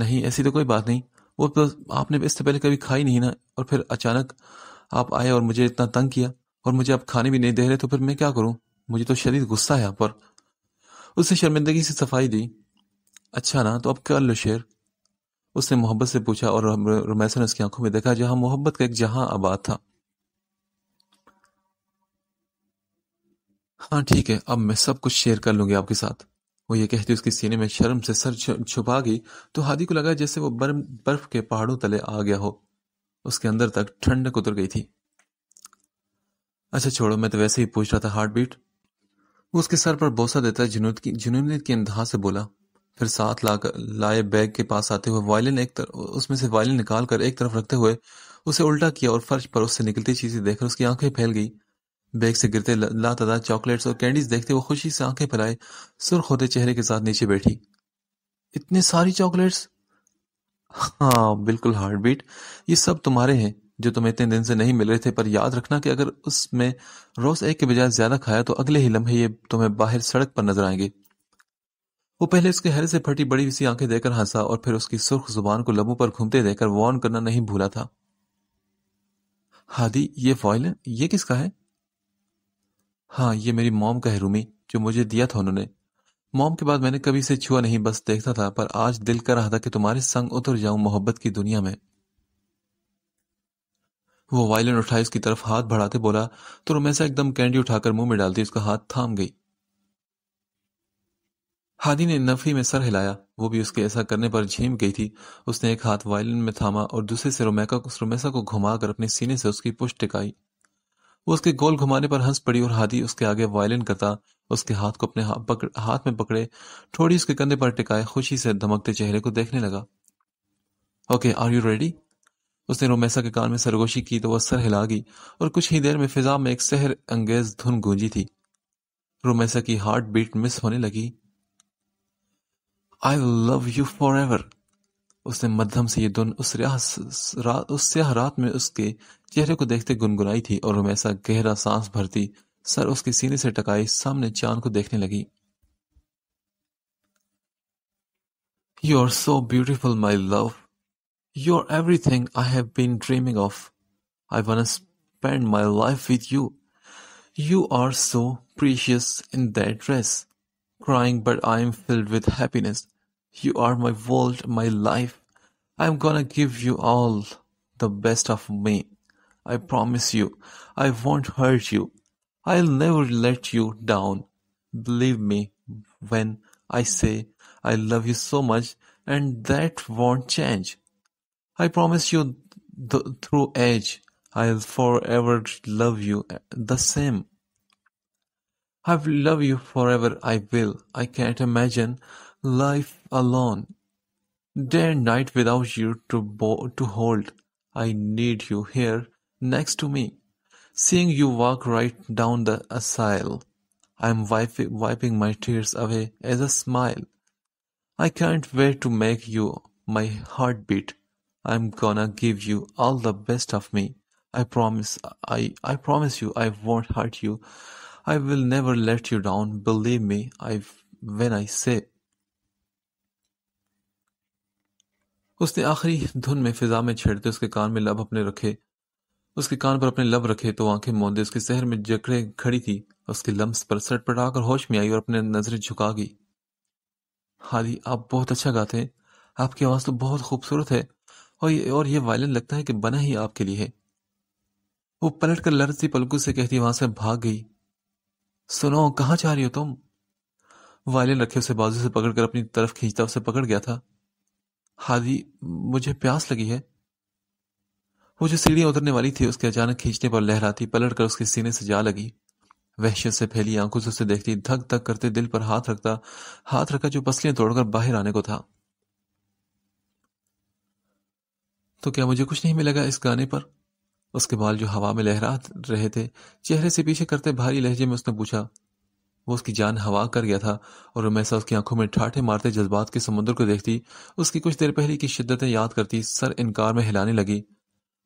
नहीं ऐसी तो कोई बात नहीं वो तो आपने इससे पहले कभी खाई नहीं ना और फिर अचानक आप आए और मुझे इतना तंग किया और मुझे आप खाने भी नहीं दे रहे तो फिर मैं क्या करूं मुझे तो शदीद गुस्सा है आप पर उसने शर्मिंदगी से सफाई दी अच्छा ना तो अब कर लो शेर उसने मोहब्बत से पूछा और रोमैसा ने उसकी आंखों में देखा जहां मोहब्बत का एक जहां आबाद था हाँ ठीक है अब मैं सब कुछ शेयर कर लूंगी आपके साथ वो ये कहती उसके सीने में शर्म से सर छुपा गई तो हादी को लगा जैसे वो बर्फ बर्फ के पहाड़ों तले आ गया हो उसके अंदर तक ठंडक उतर गई थी अच्छा छोड़ो मैं तो वैसे ही पूछ रहा था हार्ट बीट वो उसके सर पर बोसा देता जुनूद की जुनूद के इंतहा से बोला फिर साथ ला लाए बैग के पास आते हुए वायलिन एक तरफ उसमें से वायलिन निकाल कर एक तरफ रखते हुए उसे उल्टा किया और फर्श पर उससे निकलती चीजें देखकर उसकी आंखें फैल गई बैग से गिरते लातदार चॉकलेट्स और कैंडीज देखते हुए खुशी से आंखें फैलाए सुर्ख होते चेहरे के साथ नीचे बैठी इतनी सारी चॉकलेट्स हाँ बिल्कुल हार्ट बीट ये सब तुम्हारे हैं जो तुम्हें इतने दिन से नहीं मिल रहे थे पर याद रखना कि अगर उसमें रोज एक के बजाय ज्यादा खाया तो अगले ही लम्हे ये तुम्हें बाहर सड़क पर नजर आएंगे वो पहले उसके हरे से फटी बड़ी सी आंखें देकर हंसा और फिर उसकी सुर्ख जुबान को लबों पर घूमते देखकर वार्न करना नहीं भूला था हादी ये फॉइल ये किसका है हाँ ये मेरी मॉम का है रूमी जो मुझे दिया था उन्होंने मॉम के बाद मैंने कभी से छुआ नहीं बस देखता था पर आज दिल कर रहा था कि तुम्हारे संग उतर जाऊं मोहब्बत की दुनिया में वो वायलिन उठाए उसकी तरफ हाथ बढ़ाते बोला तो रोमैसा एकदम कैंडी उठाकर मुंह में डालती उसका हाथ थाम गई हादी ने नफी में सर हिलाया वो भी उसके ऐसा करने पर झेम गई थी उसने एक हाथ वायलिन में थामा और दूसरे से रोमैका को रोमैसा को घुमाकर अपने सीने से उसकी पुष्ट टिकाई वो उसके गोल घुमाने पर हंस पड़ी और हादी उसके आगे वायलिन करता उसके हाथ को अपने हाथ, हाथ में पकड़े थोड़ी उसके कंधे पर टिकाए खुशी से धमकते चेहरे को देखने लगा ओके आर यू रेडी उसने रोमैसा के कान में सरगोशी की तो वह सर हिला गई और कुछ ही देर में फिजा में एक सहर अंगेज धुन गूंजी थी रोमैसा की हार्ट बीट मिस होने लगी I love you forever उसने मध्यम से ये धुन उस रात उस स्याह रात में उसके चेहरे को देखते गुनगुनाई थी और रोमैसा गहरा सांस भरती सर उसके सीने से टकाई सामने चांद को देखने लगी you are so beautiful my love You're everything I have been dreaming of. I wanna spend my life with you. You are so precious in that dress. Crying, but I am filled with happiness. You are my world, my life. I'm gonna give you all the best of me. I promise you, I won't hurt you. I'll never let you down. Believe me when I say I love you so much, and that won't change. I promise you through age I'll forever love you eh, the same. I will love you forever, I will. I can't imagine life alone. Day and night without you to, bo- to hold. I need you here next to me. Seeing you walk right down the aisle, I'm wiping my tears away as a smile. I can't wait to make you my heartbeat. I'm gonna give you all the best of me. I promise, I, I promise you, I won't hurt you. I will never let you down. Believe me, I when I say. उसने आखिरी धुन में फिजा में छेड़ते उसके कान में लब अपने रखे उसके कान पर अपने लब रखे तो आंखें मोंदे उसके शहर में जकड़े खड़ी थी उसके लम्स पर सटपटाकर होश में आई और अपने नजरें झुका गई हादी आप बहुत अच्छा गाते हैं आपकी आवाज़ तो बहुत खूबसूरत है और ये और ये वायलिन लगता है कि बना ही आपके लिए है वो पलट कर लड़ती पलकू से कहती वहां से भाग गई सुनो कहां जा रही हो तुम वायलिन रखे उसे बाजू से पकड़कर अपनी तरफ खींचता उसे पकड़ गया था हादी मुझे प्यास लगी है वो जो सीढ़ियां उतरने वाली थी उसके अचानक खींचने पर लहराती पलट कर उसके सीने से जा लगी वहशत से फैली आंखों से उसे देखती धक धक करते दिल पर हाथ रखता हाथ रखा जो पसलियां तोड़कर बाहर आने को था तो क्या मुझे कुछ नहीं मिलेगा इस गाने पर उसके बाल जो हवा में लहरा रहे थे चेहरे से पीछे करते भारी लहजे में उसने पूछा वो उसकी जान हवा कर गया था और हमेशा उसकी आंखों में ठाठे मारते जज्बात के समुद्र को देखती उसकी कुछ देर पहले की शिद्दतें याद करती सर इनकार में हिलाने लगी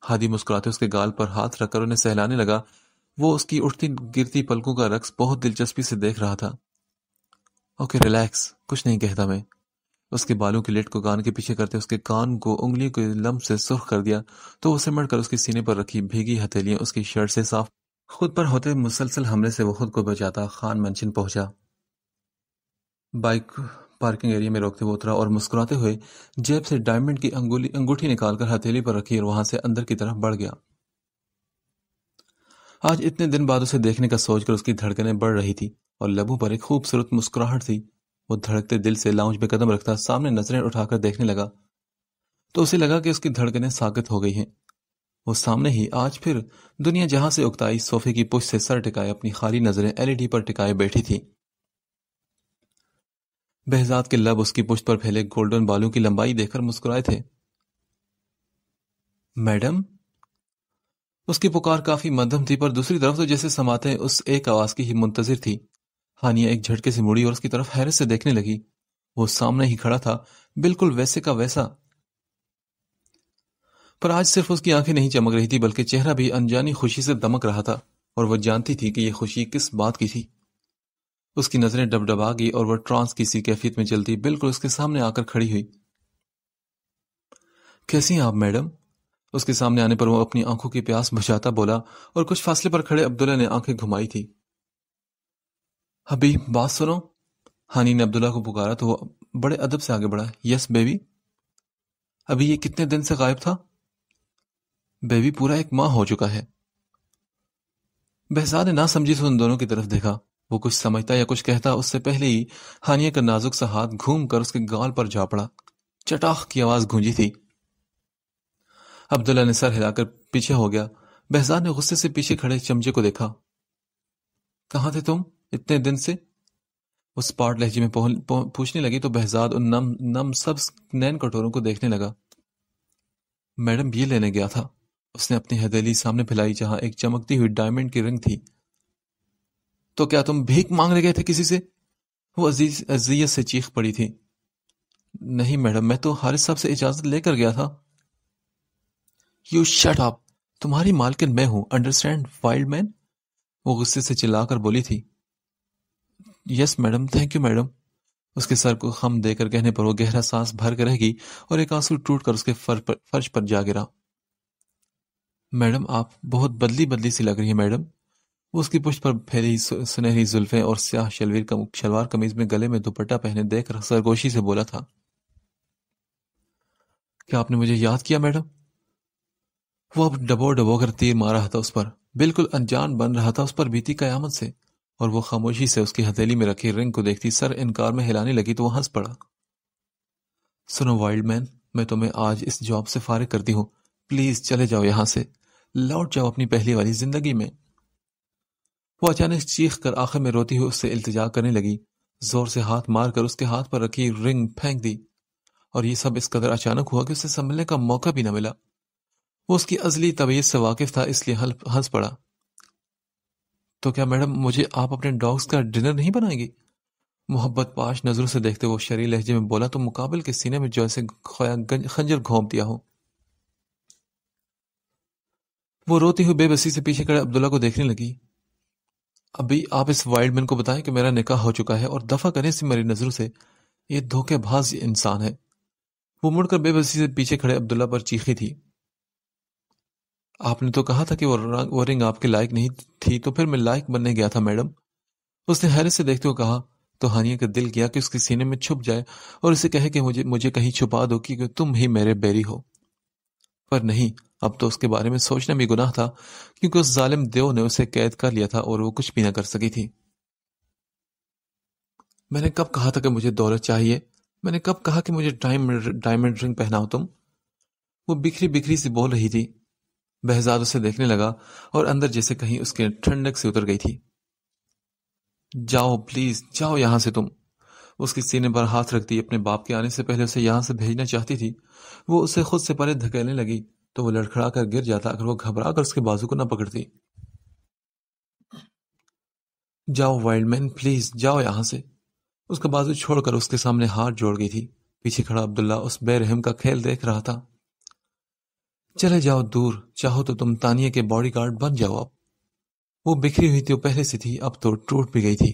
हादी मुस्कुराते उसके गाल पर हाथ रखकर उन्हें सहलाने लगा वो उसकी उठती गिरती पलकों का रक्स बहुत दिलचस्पी से देख रहा था ओके रिलैक्स कुछ नहीं कहता मैं उसके बालों की लेट को कान के पीछे करते उसके कान को उंगली के लम्ब से सुर्ख कर दिया तो उसे मर उसके सीने पर रखी भीगी हथेलियां उसकी शर्ट से साफ खुद पर होते मुसलसल हमले से वो खुद को बचाता खान मंचन पहुंचा बाइक पार्किंग एरिया में रोकते हुए उतरा और मुस्कुराते हुए जेब से डायमंड की अंगुली अंगूठी निकालकर हथेली पर रखी और वहां से अंदर की तरफ बढ़ गया आज इतने दिन बाद उसे देखने का सोचकर उसकी धड़कनें बढ़ रही थी और लबों पर एक खूबसूरत मुस्कुराहट थी वो धड़कते दिल से लाउंज में कदम रखता सामने नजरें उठाकर देखने लगा तो उसे लगा कि उसकी धड़कनें सागत हो गई हैं वो सामने ही आज फिर दुनिया जहां से उगताई सोफे की पुष से सर टिकाए अपनी खाली नजरें एलईडी e पर टिकाए बैठी थी बहजाद के लब उसकी पुष्ट पर फैले गोल्डन बालों की लंबाई देखकर मुस्कुराए थे मैडम उसकी पुकार काफी मध्यम थी पर दूसरी तरफ तो जैसे समाते उस एक आवाज की ही मुंतजिर थी हानिया एक झटके से मुड़ी और उसकी तरफ हैरत से देखने लगी वो सामने ही खड़ा था बिल्कुल वैसे का वैसा पर आज सिर्फ उसकी आंखें नहीं चमक रही थी बल्कि चेहरा भी अनजानी खुशी से दमक रहा था और वह जानती थी कि यह खुशी किस बात की थी उसकी नजरें डबडबा गई और वह ट्रांस की सी कैफियत में चलती बिल्कुल उसके सामने आकर खड़ी हुई कैसी हैं आप मैडम उसके सामने आने पर वो अपनी आंखों की प्यास बुझाता बोला और कुछ फासले पर खड़े अब्दुल्ला ने आंखें घुमाई थी अभी बात सुनो हानि ने अब्दुल्ला को पुकारा तो वो बड़े अदब से आगे बढ़ा यस बेबी अभी ये कितने दिन से गायब था बेबी पूरा एक माह हो चुका है बहसा ने ना समझी तो उन दोनों की तरफ देखा वो कुछ समझता या कुछ कहता उससे पहले ही हानिया का नाजुक सा हाथ घूम कर उसके गाल पर जा पड़ा चटाख की आवाज गूंजी थी अब्दुल्ला ने सर हिलाकर पीछे हो गया बहजाद ने गुस्से से पीछे खड़े चमचे को देखा कहा थे तुम इतने दिन से वो स्पाट लहजे में पूछने लगी तो बहजाद उन नम नम सब नैन कटोरों को देखने लगा मैडम ये लेने गया था उसने अपनी हथेली सामने फैलाई जहां एक चमकती हुई डायमंड की रिंग थी तो क्या तुम भीख मांगने गए थे किसी से वो अजीज अजियत से चीख पड़ी थी नहीं मैडम मैं तो हारिस साहब से इजाजत लेकर गया था यू शट अप तुम्हारी मालकिन मैं हूं अंडरस्टैंड वाइल्ड मैन वो गुस्से से चिल्लाकर बोली थी yes madam thank you madam उसके सर को खम देकर कहने पर वो गहरा सांस भर कर रहेगी और एक आंसू टूट कर उसके फर पर, फर्श पर जा गिरा मैडम आप बहुत बदली बदली सी लग रही है मैडम वो उसकी पुष्ट पर फैली सुनहरी जुल्फें और स्याह शलवीर कम, शलवार कमीज में गले में दुपट्टा पहने देखकर सरगोशी से बोला था क्या आपने मुझे याद किया मैडम वो अब डबो डबो कर तीर मार रहा था उस पर बिल्कुल अनजान बन रहा था उस पर बीती कयामत से और वो खामोशी से उसकी हथेली में रखी रिंग को देखती सर इनकार में हिलाने लगी तो वह हंस पड़ा सुनो वाइल्ड मैन मैं तुम्हें आज इस जॉब से फारिग करती हूँ प्लीज चले जाओ यहां से लौट जाओ अपनी पहली वाली जिंदगी में वो अचानक चीख कर आखिर में रोती हुई उससे इल्तजा करने लगी जोर से हाथ मारकर उसके हाथ पर रखी रिंग फेंक दी और ये सब इस कदर अचानक हुआ कि उसे संभलने का मौका भी न मिला वो उसकी अजली तबीयत से वाकिफ था इसलिए हंस पड़ा तो क्या मैडम मुझे आप अपने डॉग्स का डिनर नहीं बनाएंगे मोहब्बत पाश नज़रों से देखते हुए शरी लहजे में बोला तो मुकाबल के सीने में जैसे खंजर घोंप दिया हो वो रोती हुई बेबसी से पीछे खड़े अब्दुल्ला को देखने लगी अभी आप इस वाइल्ड मैन को बताएं कि मेरा निकाह हो चुका है और दफा करें से मेरी नज़रों से ये धोखेबाज इंसान है वो मुड़कर बेबसी से पीछे खड़े अब्दुल्ला पर चीखी थी आपने तो कहा था कि वो रंग वो रिंग आपके लायक नहीं थी तो फिर मैं लायक बनने गया था मैडम उसने हैरत से देखते हुए कहा तो हानिया का दिल किया कि उसके सीने में छुप जाए और उसे कहे कि मुझे मुझे कहीं छुपा दो कि तुम ही मेरे बेरी हो पर नहीं अब तो उसके बारे में सोचना भी गुनाह था क्योंकि उस जालिम देव ने उसे कैद कर लिया था और वो कुछ भी ना कर सकी थी मैंने कब कहा था कि मुझे दौलत चाहिए मैंने कब कहा कि मुझे डायमंड डायमंड रिंग पहनाओ तुम वो बिखरी बिखरी से बोल रही थी बहजाद उसे देखने लगा और अंदर जैसे कहीं उसके ठंडक से उतर गई थी जाओ प्लीज जाओ यहां से तुम उसके सीने पर हाथ रखती अपने बाप के आने से पहले उसे यहां से भेजना चाहती थी वो उसे खुद से परे धकेलने लगी तो वो लड़खड़ा कर गिर जाता अगर वो घबरा कर उसके बाजू को न पकड़ती जाओ वाइल्ड मैन प्लीज जाओ यहां से उसका बाजू छोड़कर उसके सामने हाथ जोड़ गई थी पीछे खड़ा अब्दुल्ला उस बेरहम का खेल देख रहा था चले जाओ दूर चाहो तो तुम तानिया के बॉडीगार्ड बन जाओ अब वो बिखरी हुई थी वो पहले से थी अब तो टूट भी गई थी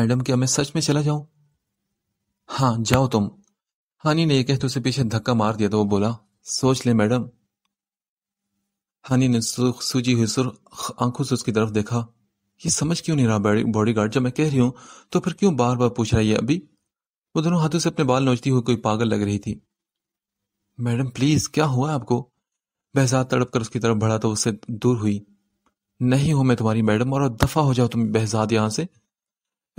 मैडम क्या मैं सच में चला जाऊं हाँ जाओ तुम हानी ने यह कहते तो उसे पीछे धक्का मार दिया तो वो बोला सोच ले मैडम हानि ने सूजी हुई सुर आंखों से उसकी तरफ देखा ये समझ क्यों नहीं रहा बॉडी गार्ड जब मैं कह रही हूं तो फिर क्यों बार बार पूछ रहा है अभी वो दोनों हाथों से अपने बाल नोचती हुई कोई पागल लग रही थी मैडम प्लीज क्या हुआ आपको बहजाद तड़प कर उसकी तरफ बढ़ा तो उससे दूर हुई नहीं हूं मैं तुम्हारी मैडम और दफा हो जाओ तुम बहजाद यहां से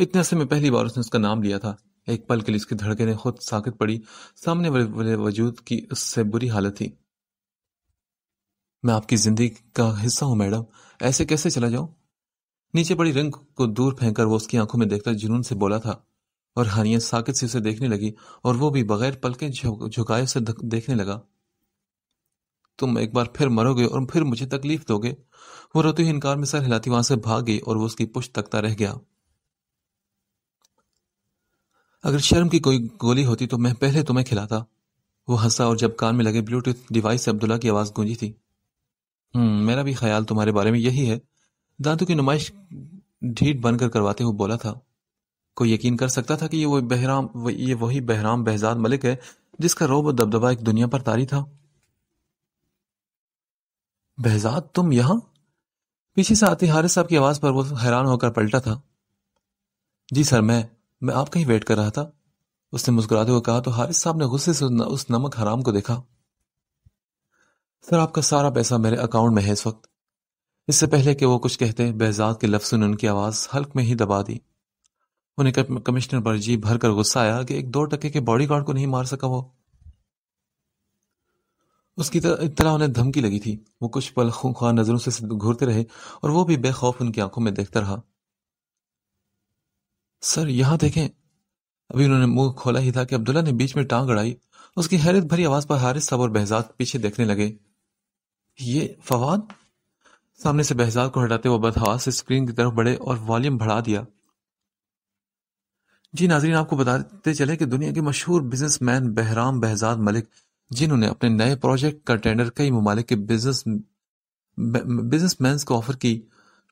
इतने से मैं पहली बार उसने उसका नाम लिया था एक पल के लिए उसकी ने खुद साकित पड़ी सामने वाले वजूद की उससे बुरी हालत थी मैं आपकी जिंदगी का हिस्सा हूं मैडम ऐसे कैसे चला जाऊं नीचे पड़ी रंग को दूर फेंककर वो उसकी आंखों में देखता जुनून से बोला था और हानिया साकित से उसे देखने लगी और वो भी बगैर पलके झुकाए उसे देखने लगा तुम एक बार फिर मरोगे और फिर मुझे तकलीफ दोगे वो रोती हुए इनकार में सर हिलाती वहां से भाग गई और वो उसकी पुष्ट तकता रह गया अगर शर्म की कोई गोली होती तो मैं पहले तुम्हें खिलाता वो हंसा और जब कान में लगे ब्लूटूथ डिवाइस से अब्दुल्ला की आवाज गूंजी थी हम्म मेरा भी ख्याल तुम्हारे बारे में यही है दादू की नुमाइश ढीठ बनकर करवाते हुए बोला था को यकीन कर सकता था कि ये वो बहराम ये वही बहराम बहजाद मलिक है जिसका रोब और दबदबा एक दुनिया पर तारी था बहजाद तुम यहां पीछे से आती हारिस साहब की आवाज पर वो हैरान होकर पलटा था जी सर मैं मैं आपका ही वेट कर रहा था उसने मुस्कुराते हुए कहा तो हारिस साहब ने गुस्से से उस नमक हराम को देखा सर आपका सारा पैसा मेरे अकाउंट में है इस वक्त इससे पहले कि वो कुछ कहते बहजाद के लफ्सों ने उनकी आवाज हल्क में ही दबा दी उन्हें कमिश्नर पर जी भरकर गुस्सा आया कि एक दो टके के बॉडीगार्ड को नहीं मार सका वो उसकी इतना उन्हें धमकी लगी थी वो कुछ पल खूंखार नजरों से घूरते रहे और वो भी बेखौफ उनकी आंखों में देखता रहा सर यहां देखें अभी उन्होंने मुंह खोला ही था कि अब्दुल्ला ने बीच में टांग अड़ाई उसकी हैरत भरी आवाज पर हारिस साहब और बहजाद पीछे देखने लगे ये फवाद सामने से बहजाद को हटाते वो बदहवास से स्क्रीन की तरफ बढ़े और वॉल्यूम बढ़ा दिया जी नाजरीन आपको बताते चले कि दुनिया के मशहूर बिजनेसमैन बहराम बहजाद मलिक जिन्होंने अपने नए प्रोजेक्ट का टेंडर कई ममालिक के बिजनेस बिजनेसमैन को ऑफर की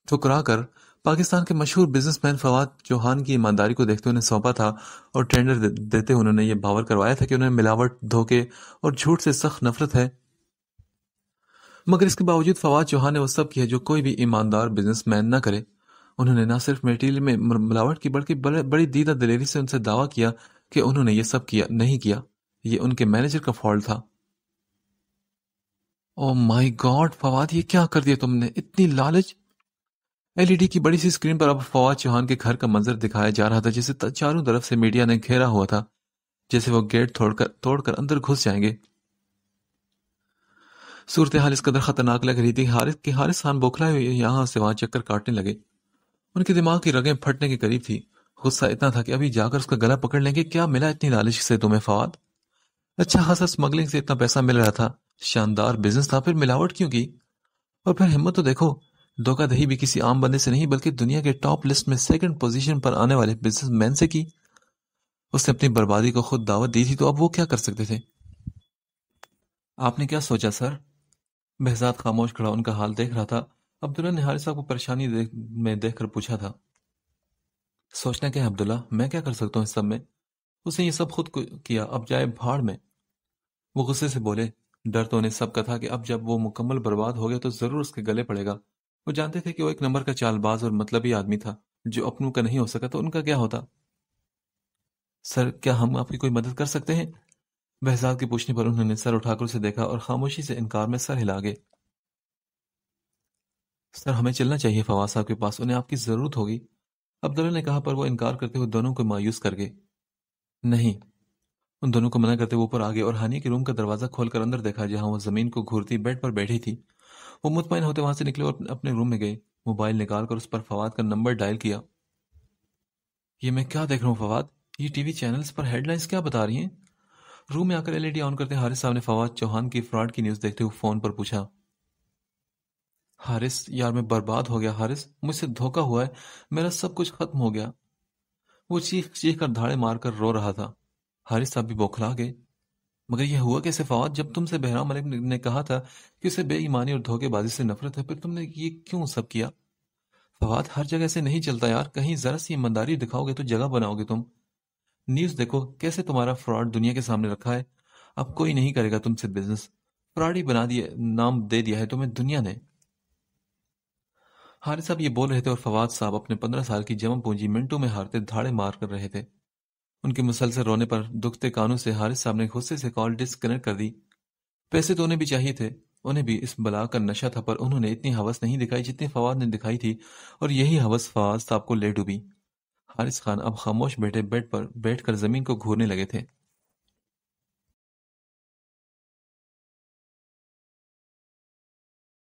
ठुकरा कर पाकिस्तान के मशहूर बिजनेसमैन फवाद चौहान की ईमानदारी को देखते उन्हें सौंपा था और टेंडर देते हुए उन्होंने ये भावर करवाया था कि उन्हें मिलावट धोखे और झूठ से सख्त नफरत है मगर इसके बावजूद फवाद चौहान ने वो सब किया जो कोई भी ईमानदार बिजनेसमैन ना करे उन्होंने न सिर्फ मेटेरियल में मिलावट की बल्कि बड़ी दीदा दिलेरी से उनसे दावा किया कि उन्होंने ये सब किया नहीं किया ये उनके मैनेजर का फॉल्ट था ओ माई गॉड फवाद ये क्या कर दिया तुमने इतनी लालच एलईडी की बड़ी सी स्क्रीन पर अब फवाद चौहान के घर का मंजर दिखाया जा रहा था जिसे चारों तरफ से मीडिया ने घेरा हुआ था जैसे वो गेट तोड़कर तोड़कर अंदर घुस जाएंगे सूरत हाल इस कदर खतरनाक लग रही थी हारिस के हारिस खान बौखलाए यहां से वहां चक्कर काटने लगे उनके दिमाग की रगें फटने के करीब थी गुस्सा इतना था कि अभी जाकर उसका गला पकड़ लेंगे क्या मिला इतनी लालिश से तुम्हें फवाद अच्छा खासा स्मगलिंग से इतना पैसा मिल रहा था शानदार बिजनेस था फिर मिलावट क्यों की और फिर हिम्मत तो देखो धोखा दही भी किसी आम बंदे से नहीं बल्कि दुनिया के टॉप लिस्ट में सेकंड पोजीशन पर आने वाले बिजनेसमैन से की उसने अपनी बर्बादी को खुद दावत दी थी तो अब वो क्या कर सकते थे आपने क्या सोचा सर बेहजाद खामोश खड़ा उनका हाल देख रहा था अब्दुल्ला ने साहब को परेशानी देख, में देखकर पूछा था सोचना क्या अब्दुल्ला मैं क्या कर सकता हूं इस सब में उसने ये सब खुद किया अब जाए भाड़ में वो गुस्से से बोले डर तो उन्हें सबका था कि अब जब वो मुकम्मल बर्बाद हो गया तो जरूर उसके गले पड़ेगा वो जानते थे कि वो एक नंबर का चालबाज और मतलबी आदमी था जो अपनों का नहीं हो सका तो उनका क्या होता सर क्या हम आपकी कोई मदद कर सकते हैं बहजाद के पूछने पर उन्होंने सर उठाकर उसे देखा और खामोशी से इनकार में सर हिला गए सर हमें चलना चाहिए फवाद साहब के पास उन्हें आपकी ज़रूरत होगी अब्दुल्ला ने कहा पर वो इनकार करते हुए दोनों को मायूस कर गए नहीं उन दोनों को मना करते हुए ऊपर आ गए और हानिया के रूम का दरवाज़ा खोलकर अंदर देखा जहाँ वो ज़मीन को घूरती बेड पर बैठी थी वो मुतमिन होते वहां से निकले और अपने रूम में गए मोबाइल निकाल कर उस पर फवाद का नंबर डायल किया ये मैं क्या देख रहा हूँ फवाद ये टीवी चैनल्स पर हेडलाइंस क्या बता रही हैं रूम में आकर एलईडी ऑन करते हारिस साहब ने फवाद चौहान की फ्रॉड की न्यूज़ देखते हुए फ़ोन पर पूछा हारिस यार मैं बर्बाद हो गया हारिस मुझसे धोखा हुआ है मेरा सब कुछ खत्म हो गया वो चीख चीख कर धाड़े मारकर रो रहा था हारिस साहब भी बौखला गए मगर यह हुआ कैसे फवाद जब तुमसे बहराम मलिक ने कहा था कि उसे बेईमानी और धोखेबाजी से नफरत है फिर तुमने ये क्यों सब किया फवाद हर जगह से नहीं चलता यार कहीं जरा सी ईमानदारी दिखाओगे तो जगह बनाओगे तुम न्यूज देखो कैसे तुम्हारा फ्रॉड दुनिया के सामने रखा है अब कोई नहीं करेगा तुमसे बिजनेस फ्रॉड ही बना दिया नाम दे दिया है तुम्हें दुनिया ने हारिस साहब ये बोल रहे थे और फवाद साहब अपने पंद्रह साल की जमा पूंजी मिनटों में हारते धाड़े मार कर रहे थे उनके मुसलसल रोने पर दुखते कानों से हारिस साहब ने गुस्से से कॉल डिस्कनेक्ट कर दी पैसे तो उन्हें भी चाहिए थे उन्हें भी इस बला का नशा था पर उन्होंने इतनी हवस नहीं दिखाई जितनी फवाद ने दिखाई थी और यही हवस फवाद साहब को ले डूबी हारिस खान अब खामोश बैठे बेड पर बैठकर जमीन को घूरने लगे थे